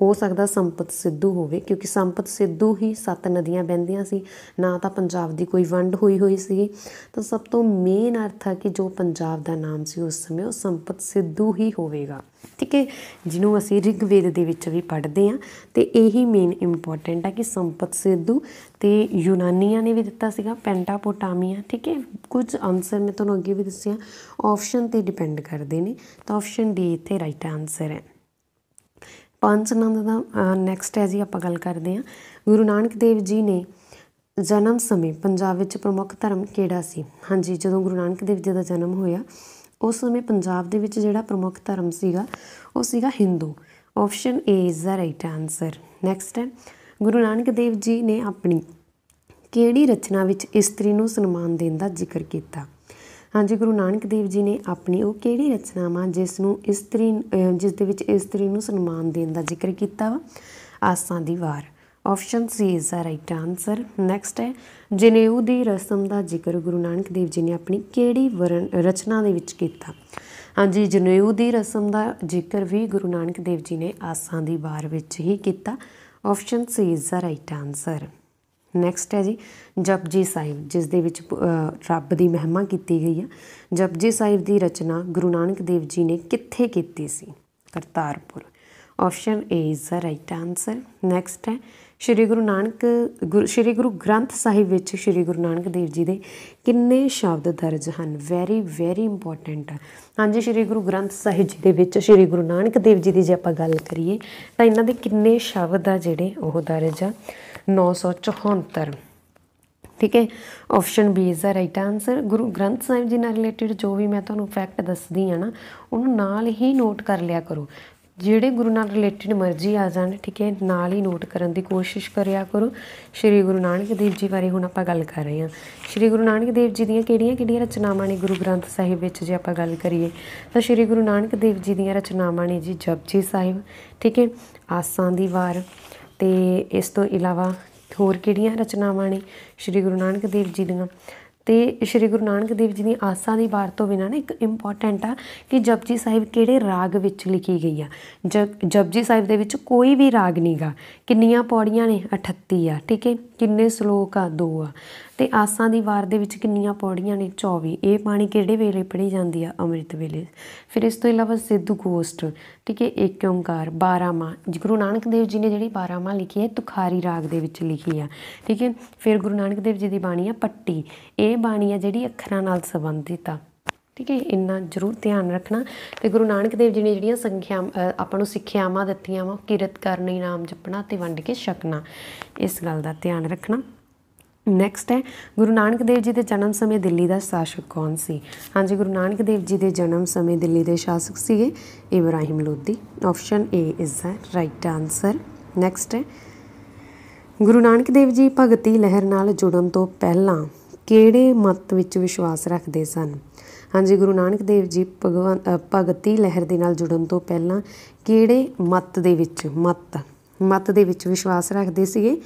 ਹੋ ਸਕਦਾ ਸੰਪਤ ਸਿੱਧੂ ਹੋਵੇ ਕਿਉਂਕਿ ਸੰਪਤ ਸਿੱਧੂ ਹੀ ਸੱਤ ਨਦੀਆਂ ਵਹਿੰਦੀਆਂ ਸੀ ਨਾ ਤਾਂ ਪੰਜਾਬ ਦੀ ਕੋਈ ਵੰਡ ਹੋਈ ਹੋਈ ਸੀ ਤਾਂ ਸਭ ਤੋਂ ਮੇਨ ਅਰਥ ਹੈ ਕਿ ਜੋ ਪੰਜਾਬ ਦਾ ਨਾਮ ਸੀ ਉਸ ਸਮੇਂ ਉਹ ਸੰਪਤ ਸਿੱਧੂ ਹੀ ਹੋਵੇਗਾ ਠੀਕ ਹੈ ਜਿਹਨੂੰ ਅਸੀਂ ਰਿਗਵੇਦ ਦੇ ਵਿੱਚ ਵੀ ਪੜ੍ਹਦੇ ਆ ਤੇ ਇਹੀ ਮੇਨ ਇੰਪੋਰਟੈਂਟ ਹੈ ਕਿ ਸੰਪਤ ਸਿੱਧੂ ਤੇ ਯੂਨਾਨੀਆਂ ਨੇ ਵੀ ਦਿੱਤਾ ਸੀਗਾ ਪੈਂਟਾਪੋਟਾਮੀਆ ਠੀਕ ਹੈ ਕੁਝ ਆਨਸਰ ਮੈਂ ਤੁਹਾਨੂੰ ਅੱਗੇ ਵੀ ਦੱਸਿਆ ਆਪਸ਼ਨ ਤੇ ਡਿਪੈਂਡ ਕਰਦੇ ਨੇ ਤਾਂ ਆਪਸ਼ਨ ਡੀ ਇੱਥੇ ਰਾਈਟ ਆਨਸਰ ਹੈ ਪੰਚਨੰਦ ਦਾ ਨੈਕਸਟ ਹੈ ਜੀ ਆਪਾਂ ਗੱਲ ਕਰਦੇ ਹਾਂ ਗੁਰੂ ਨਾਨਕ ਦੇਵ ਜੀ ਨੇ ਜਨਮ ਸਮੇਂ ਪੰਜਾਬ ਵਿੱਚ ਪ੍ਰਮੁੱਖ ਧਰਮ ਕਿਹੜਾ ਸੀ ਹਾਂਜੀ ਜਦੋਂ ਗੁਰੂ ਨਾਨਕ ਦੇਵ ਜੀ ਦਾ ਜਨਮ ਹੋਇਆ ਉਸ ਸਮੇਂ ਪੰਜਾਬ ਦੇ ਵਿੱਚ ਜਿਹੜਾ ਪ੍ਰਮੁੱਖ ਧਰਮ ਸੀਗਾ ਉਹ ਸੀਗਾ Hindu option A is the right answer next ਹੈ ਗੁਰੂ ਨਾਨਕ ਦੇਵ ਜੀ ਨੇ ਆਪਣੀ ਕਿਹੜੀ ਰਚਨਾ ਵਿੱਚ ਇਸਤਰੀ ਨੂੰ ਸਨਮਾਨ ਦੇਣ ਦਾ ਜ਼ਿਕਰ ਕੀਤਾ ਹਾਂਜੀ ਗੁਰੂ ਨਾਨਕ ਦੇਵ ਜੀ ਨੇ ਆਪਣੀ ਉਹ ਕਿਹੜੀ ਰਚਨਾਵਾਂ ਜਿਸ ਨੂੰ ਇਸਤਰੀ ਜਿਸ ਦੇ ਵਿੱਚ ਇਸਤਰੀ ਨੂੰ ਸਨਮਾਨ ਦੇਣ ਦਾ ਜ਼ਿਕਰ ਕੀਤਾ ਵਾ ਆਸਾਂ ਦੀ ਵਾਰ option C is the right answer next ਹੈ ਜਨੇਊ ਦੀ ਰਸਮ ਦਾ ਜ਼ਿਕਰ ਗੁਰੂ ਨਾਨਕ ਦੇਵ ਜੀ ਨੇ ਆਪਣੀ ਕਿਹੜੀ ਰਚਨਾ ਦੇ ਵਿੱਚ ਕੀਤਾ ਹਾਂਜੀ ਜਨੇਊ ਦੀ ਰਸਮ ਦਾ ਜ਼ਿਕਰ ਵੀ ਗੁਰੂ ਨਾਨਕ ਦੇਵ ਜੀ ਨੇ ਆਸਾਂ ਦੀ ਵਾਰ ਵਿੱਚ ਹੀ ਕੀਤਾ option C is the right answer next ਹੈ ਜੀ ਜਪਜੀ ਸਾਹਿਬ ਜਿਸ ਦੇ ਵਿੱਚ ਰੱਬ ਦੀ ਮਹਿਮਾ ਕੀਤੀ ਗਈ ਹੈ ਜਪਜੀ ਸਾਹਿਬ ਦੀ ਰਚਨਾ ਗੁਰੂ ਨਾਨਕ ਦੇਵ ਜੀ ਨੇ ਕਿੱਥੇ ਕੀਤੀ ਸੀ Kartarpur option A is the right answer next ਹੈ ਸ਼੍ਰੀ ਗੁਰੂ ਨਾਨਕ ਸ਼੍ਰੀ ਗੁਰੂ ਗ੍ਰੰਥ ਸਾਹਿਬ ਵਿੱਚ ਸ਼੍ਰੀ ਗੁਰੂ ਨਾਨਕ ਦੇਵ ਜੀ ਦੇ ਕਿੰਨੇ ਸ਼ਬਦ ਦਰਜ ਹਨ ਵੈਰੀ ਵੈਰੀ ਇੰਪੋਰਟੈਂਟ ਹਾਂਜੀ ਸ਼੍ਰੀ ਗੁਰੂ ਗ੍ਰੰਥ ਸਾਹਿਬ ਜੀ ਦੇ ਵਿੱਚ ਸ਼੍ਰੀ ਗੁਰੂ ਨਾਨਕ ਦੇਵ ਜੀ ਦੀ ਜੇ ਆਪਾਂ ਗੱਲ ਕਰੀਏ ਤਾਂ ਇਹਨਾਂ ਦੇ ਕਿੰਨੇ ਸ਼ਬਦ ਆ ਜਿਹੜੇ ਉਹ ਦਰਜ ਆ 974 ਠੀਕ ਹੈ option B is the right answer Guru Granth Sahib ji ਨਾਲ ਰਿਲੇਟਡ ਜੋ ਵੀ ਮੈਂ ਤੁਹਾਨੂੰ ਫੈਕਟ ਦੱਸਦੀ ਆ ਨਾ ਉਹਨੂੰ ਨਾਲ ਹੀ ਨੋਟ ਕਰ ਲਿਆ ਕਰੋ ਜਿਹੜੇ ਗੁਰੂ ਨਾਲ ਰਿਲੇਟਡ ਮਰਜ਼ੀ ਆ ਜਾਣ ਠੀਕ ਹੈ ਨਾਲ ਹੀ ਨੋਟ ਕਰਨ ਦੀ ਕੋਸ਼ਿਸ਼ ਕਰਿਆ ਕਰੋ ਸ੍ਰੀ ਗੁਰੂ ਨਾਨਕ ਦੇਵ ਜੀ ਬਾਰੇ ਹੁਣ ਆਪਾਂ ਗੱਲ ਕਰ ਰਹੇ ਹਾਂ ਸ੍ਰੀ ਗੁਰੂ ਨਾਨਕ ਦੇਵ ਜੀ ਦੀਆਂ ਕਿਹੜੀਆਂ ਕਿਹੜੀਆਂ ਰਚਨਾਵਾਂ ਨੇ ਗੁਰੂ ਗ੍ਰੰਥ ਸਾਹਿਬ ਵਿੱਚ ਜੇ ਆਪਾਂ ਗੱਲ ਕਰੀਏ ਤਾਂ ਸ੍ਰੀ ਗੁਰੂ ਨਾਨਕ ਦੇਵ ਜੀ ਦੀਆਂ ਰਚਨਾਵਾਂ ਨੇ ਜੀ ਜਪਜੀ ਸਾਹਿਬ ਠੀਕ ਹੈ ਆਸਾਂ ਦੀ ਵਾਰ ਤੇ ਇਸ ਤੋਂ ਇਲਾਵਾ ਹੋਰ ਕਿਹੜੀਆਂ ਰਚਨਾਵਾਂ ਨੇ ਸ੍ਰੀ ਗੁਰੂ ਨਾਨਕ ਦੇਵ ਜੀ ਦੀਆਂ ਤੇ ਸ਼੍ਰੀ ਗੁਰੂ ਨਾਨਕ ਦੇਵ ਜੀ ਦੀ ਆਸਾ ਦੀ ਵਾਰ ਤੋਂ ਬਿਨਾਂ ਨਾ ਇੱਕ ਇੰਪੋਰਟੈਂਟ ਆ ਕਿ ਜਪਜੀ ਸਾਹਿਬ ਕਿਹੜੇ ਰਾਗ ਵਿੱਚ ਲਿਖੀ ਗਈ ਆ ਜਪਜੀ ਸਾਹਿਬ ਦੇ ਵਿੱਚ ਕੋਈ ਵੀ ਰਾਗ ਨਹੀਂਗਾ ਕਿੰਨੀਆਂ ਪੌੜੀਆਂ ਨੇ 38 ਆ ਠੀਕ ਹੈ ਕਿੰਨੇ ਸ਼ਲੋਕ ਆ 2 ਆ ਤੇ ਆਸਾਂ ਦੀ ਵਾਰ ਦੇ ਵਿੱਚ ਕਿੰਨੀਆਂ ਪੌੜੀਆਂ ਨੇ 24 ਇਹ ਬਾਣੀ ਕਿਹੜੇ ਵੇਲੇ ਪੜੀ ਜਾਂਦੀ ਆ ਅੰਮ੍ਰਿਤ ਵੇਲੇ ਫਿਰ ਇਸ ਤੋਂ ਇਲਾਵਾ ਸਿੱਧੂ ਗੋਸ਼ਟ ਠੀਕ ਹੈ ਏਕ ਓੰਕਾਰ 12 ਮਾ ਗੁਰੂ ਨਾਨਕ ਦੇਵ ਜੀ ਨੇ ਜਿਹੜੀ 12 ਮਾ ਲਿਖੀ ਹੈ ਤੁਖਾਰੀ ਰਾਗ ਦੇ ਵਿੱਚ ਲਿਖੀ ਆ ਠੀਕ ਹੈ ਫਿਰ ਗੁਰੂ ਨਾਨਕ ਦੇਵ ਜੀ ਦੀ ਬਾਣੀ ਆ ਪੱਟੀ ਇਹ ਬਾਣੀ ਆ ਜਿਹੜੀ ਅੱਖਰਾਂ ਨਾਲ ਸੰਬੰਧਿਤ ਆ ਠੀਕ ਹੈ ਇੰਨਾ ਜ਼ਰੂਰ ਧਿਆਨ ਰੱਖਣਾ ਤੇ ਗੁਰੂ ਨਾਨਕ ਦੇਵ ਜੀ ਨੇ ਜਿਹੜੀਆਂ ਸੰਖਿਆ ਆਪਾਂ ਨੂੰ ਸਿੱਖਿਆਵਾਂ ਦਿੱਤੀਆਂ ਵਾ ਕਿਰਤ ਕਰਨੀ ਨਾਮ ਜਪਣਾ ਤੇ ਵੰਡ ਕੇ ਛਕਣਾ ਇਸ ਗੱਲ ਦਾ ਧਿਆਨ ਰੱਖਣਾ ਨੈਕਸਟ ਹੈ ਗੁਰੂ ਨਾਨਕ ਦੇਵ ਜੀ ਦੇ ਜਨਮ ਸਮੇਂ ਦਿੱਲੀ ਦਾ ਸ਼ਾਸਕ ਕੌਣ ਸੀ ਹਾਂਜੀ ਗੁਰੂ ਨਾਨਕ ਦੇਵ ਜੀ ਦੇ ਜਨਮ ਸਮੇਂ ਦਿੱਲੀ ਦੇ ਸ਼ਾਸਕ ਸੀਗੇ Ibrahim Lodhi option A is the right answer next ਹੈ ਗੁਰੂ ਨਾਨਕ ਦੇਵ ਜੀ ਭਗਤੀ ਲਹਿਰ ਨਾਲ ਜੁੜਨ ਤੋਂ ਪਹਿਲਾਂ ਕਿਹੜੇ ਮਤ ਵਿੱਚ ਵਿਸ਼ਵਾਸ ਰੱਖਦੇ ਸਨ ਹਾਂਜੀ ਗੁਰੂ ਨਾਨਕ ਦੇਵ ਜੀ ਭਗਵਾਨ ਭਗਤੀ ਲਹਿਰ ਦੇ ਨਾਲ ਜੁੜਨ ਤੋਂ ਪਹਿਲਾਂ ਕਿਹੜੇ ਮਤ ਦੇ ਵਿੱਚ ਮਤ ਮਤ ਦੇ ਵਿੱਚ ਵਿਸ਼ਵਾਸ ਰੱਖਦੇ ਸੀਗੇ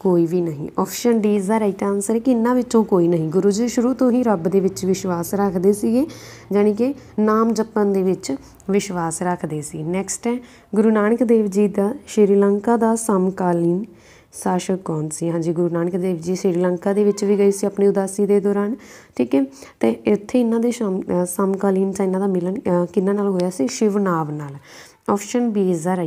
ਕੋਈ ਵੀ ਨਹੀਂ option D is the right answer ਕਿ ਇਹਨਾਂ ਵਿੱਚੋਂ ਕੋਈ ਨਹੀਂ ਗੁਰੂ ਜੀ ਸ਼ੁਰੂ ਤੋਂ ਹੀ ਰੱਬ ਦੇ ਵਿੱਚ ਵਿਸ਼ਵਾਸ ਰੱਖਦੇ ਸੀਗੇ ਯਾਨੀ ਕਿ ਨਾਮ ਜਪਣ ਦੇ ਵਿੱਚ ਵਿਸ਼ਵਾਸ ਰੱਖਦੇ ਸੀ ਨੈਕਸਟ ਹੈ ਗੁਰੂ ਨਾਨਕ ਦੇਵ ਜੀ ਦਾ ਸ਼੍ਰੀਲੰਕਾ ਦਾ ਸਮਕਾਲੀਨ ਸ਼ਾਸਕ ਕੌਣ ਸੀ ਹਾਂਜੀ ਗੁਰੂ ਨਾਨਕ ਦੇਵ ਜੀ ਸ਼੍ਰੀਲੰਕਾ ਦੇ ਵਿੱਚ ਵੀ ਗਏ ਸੀ ਆਪਣੀ ਉਦਾਸੀ ਦੇ ਦੌਰਾਨ ਠੀਕ ਹੈ ਤੇ ਇੱਥੇ ਇਹਨਾਂ ਦੇ ਸਮਕਾਲੀਨ ਚ ਇਹਨਾਂ ਦਾ ਮਿਲਨ ਕਿੰਨਾਂ ਨਾਲ ਹੋਇਆ ਸੀ ਸ਼ਿਵਨਾਵ ਨਾਲ ਆਪਸ਼ਨ ਬੀ ਇਜ਼ ਦਾ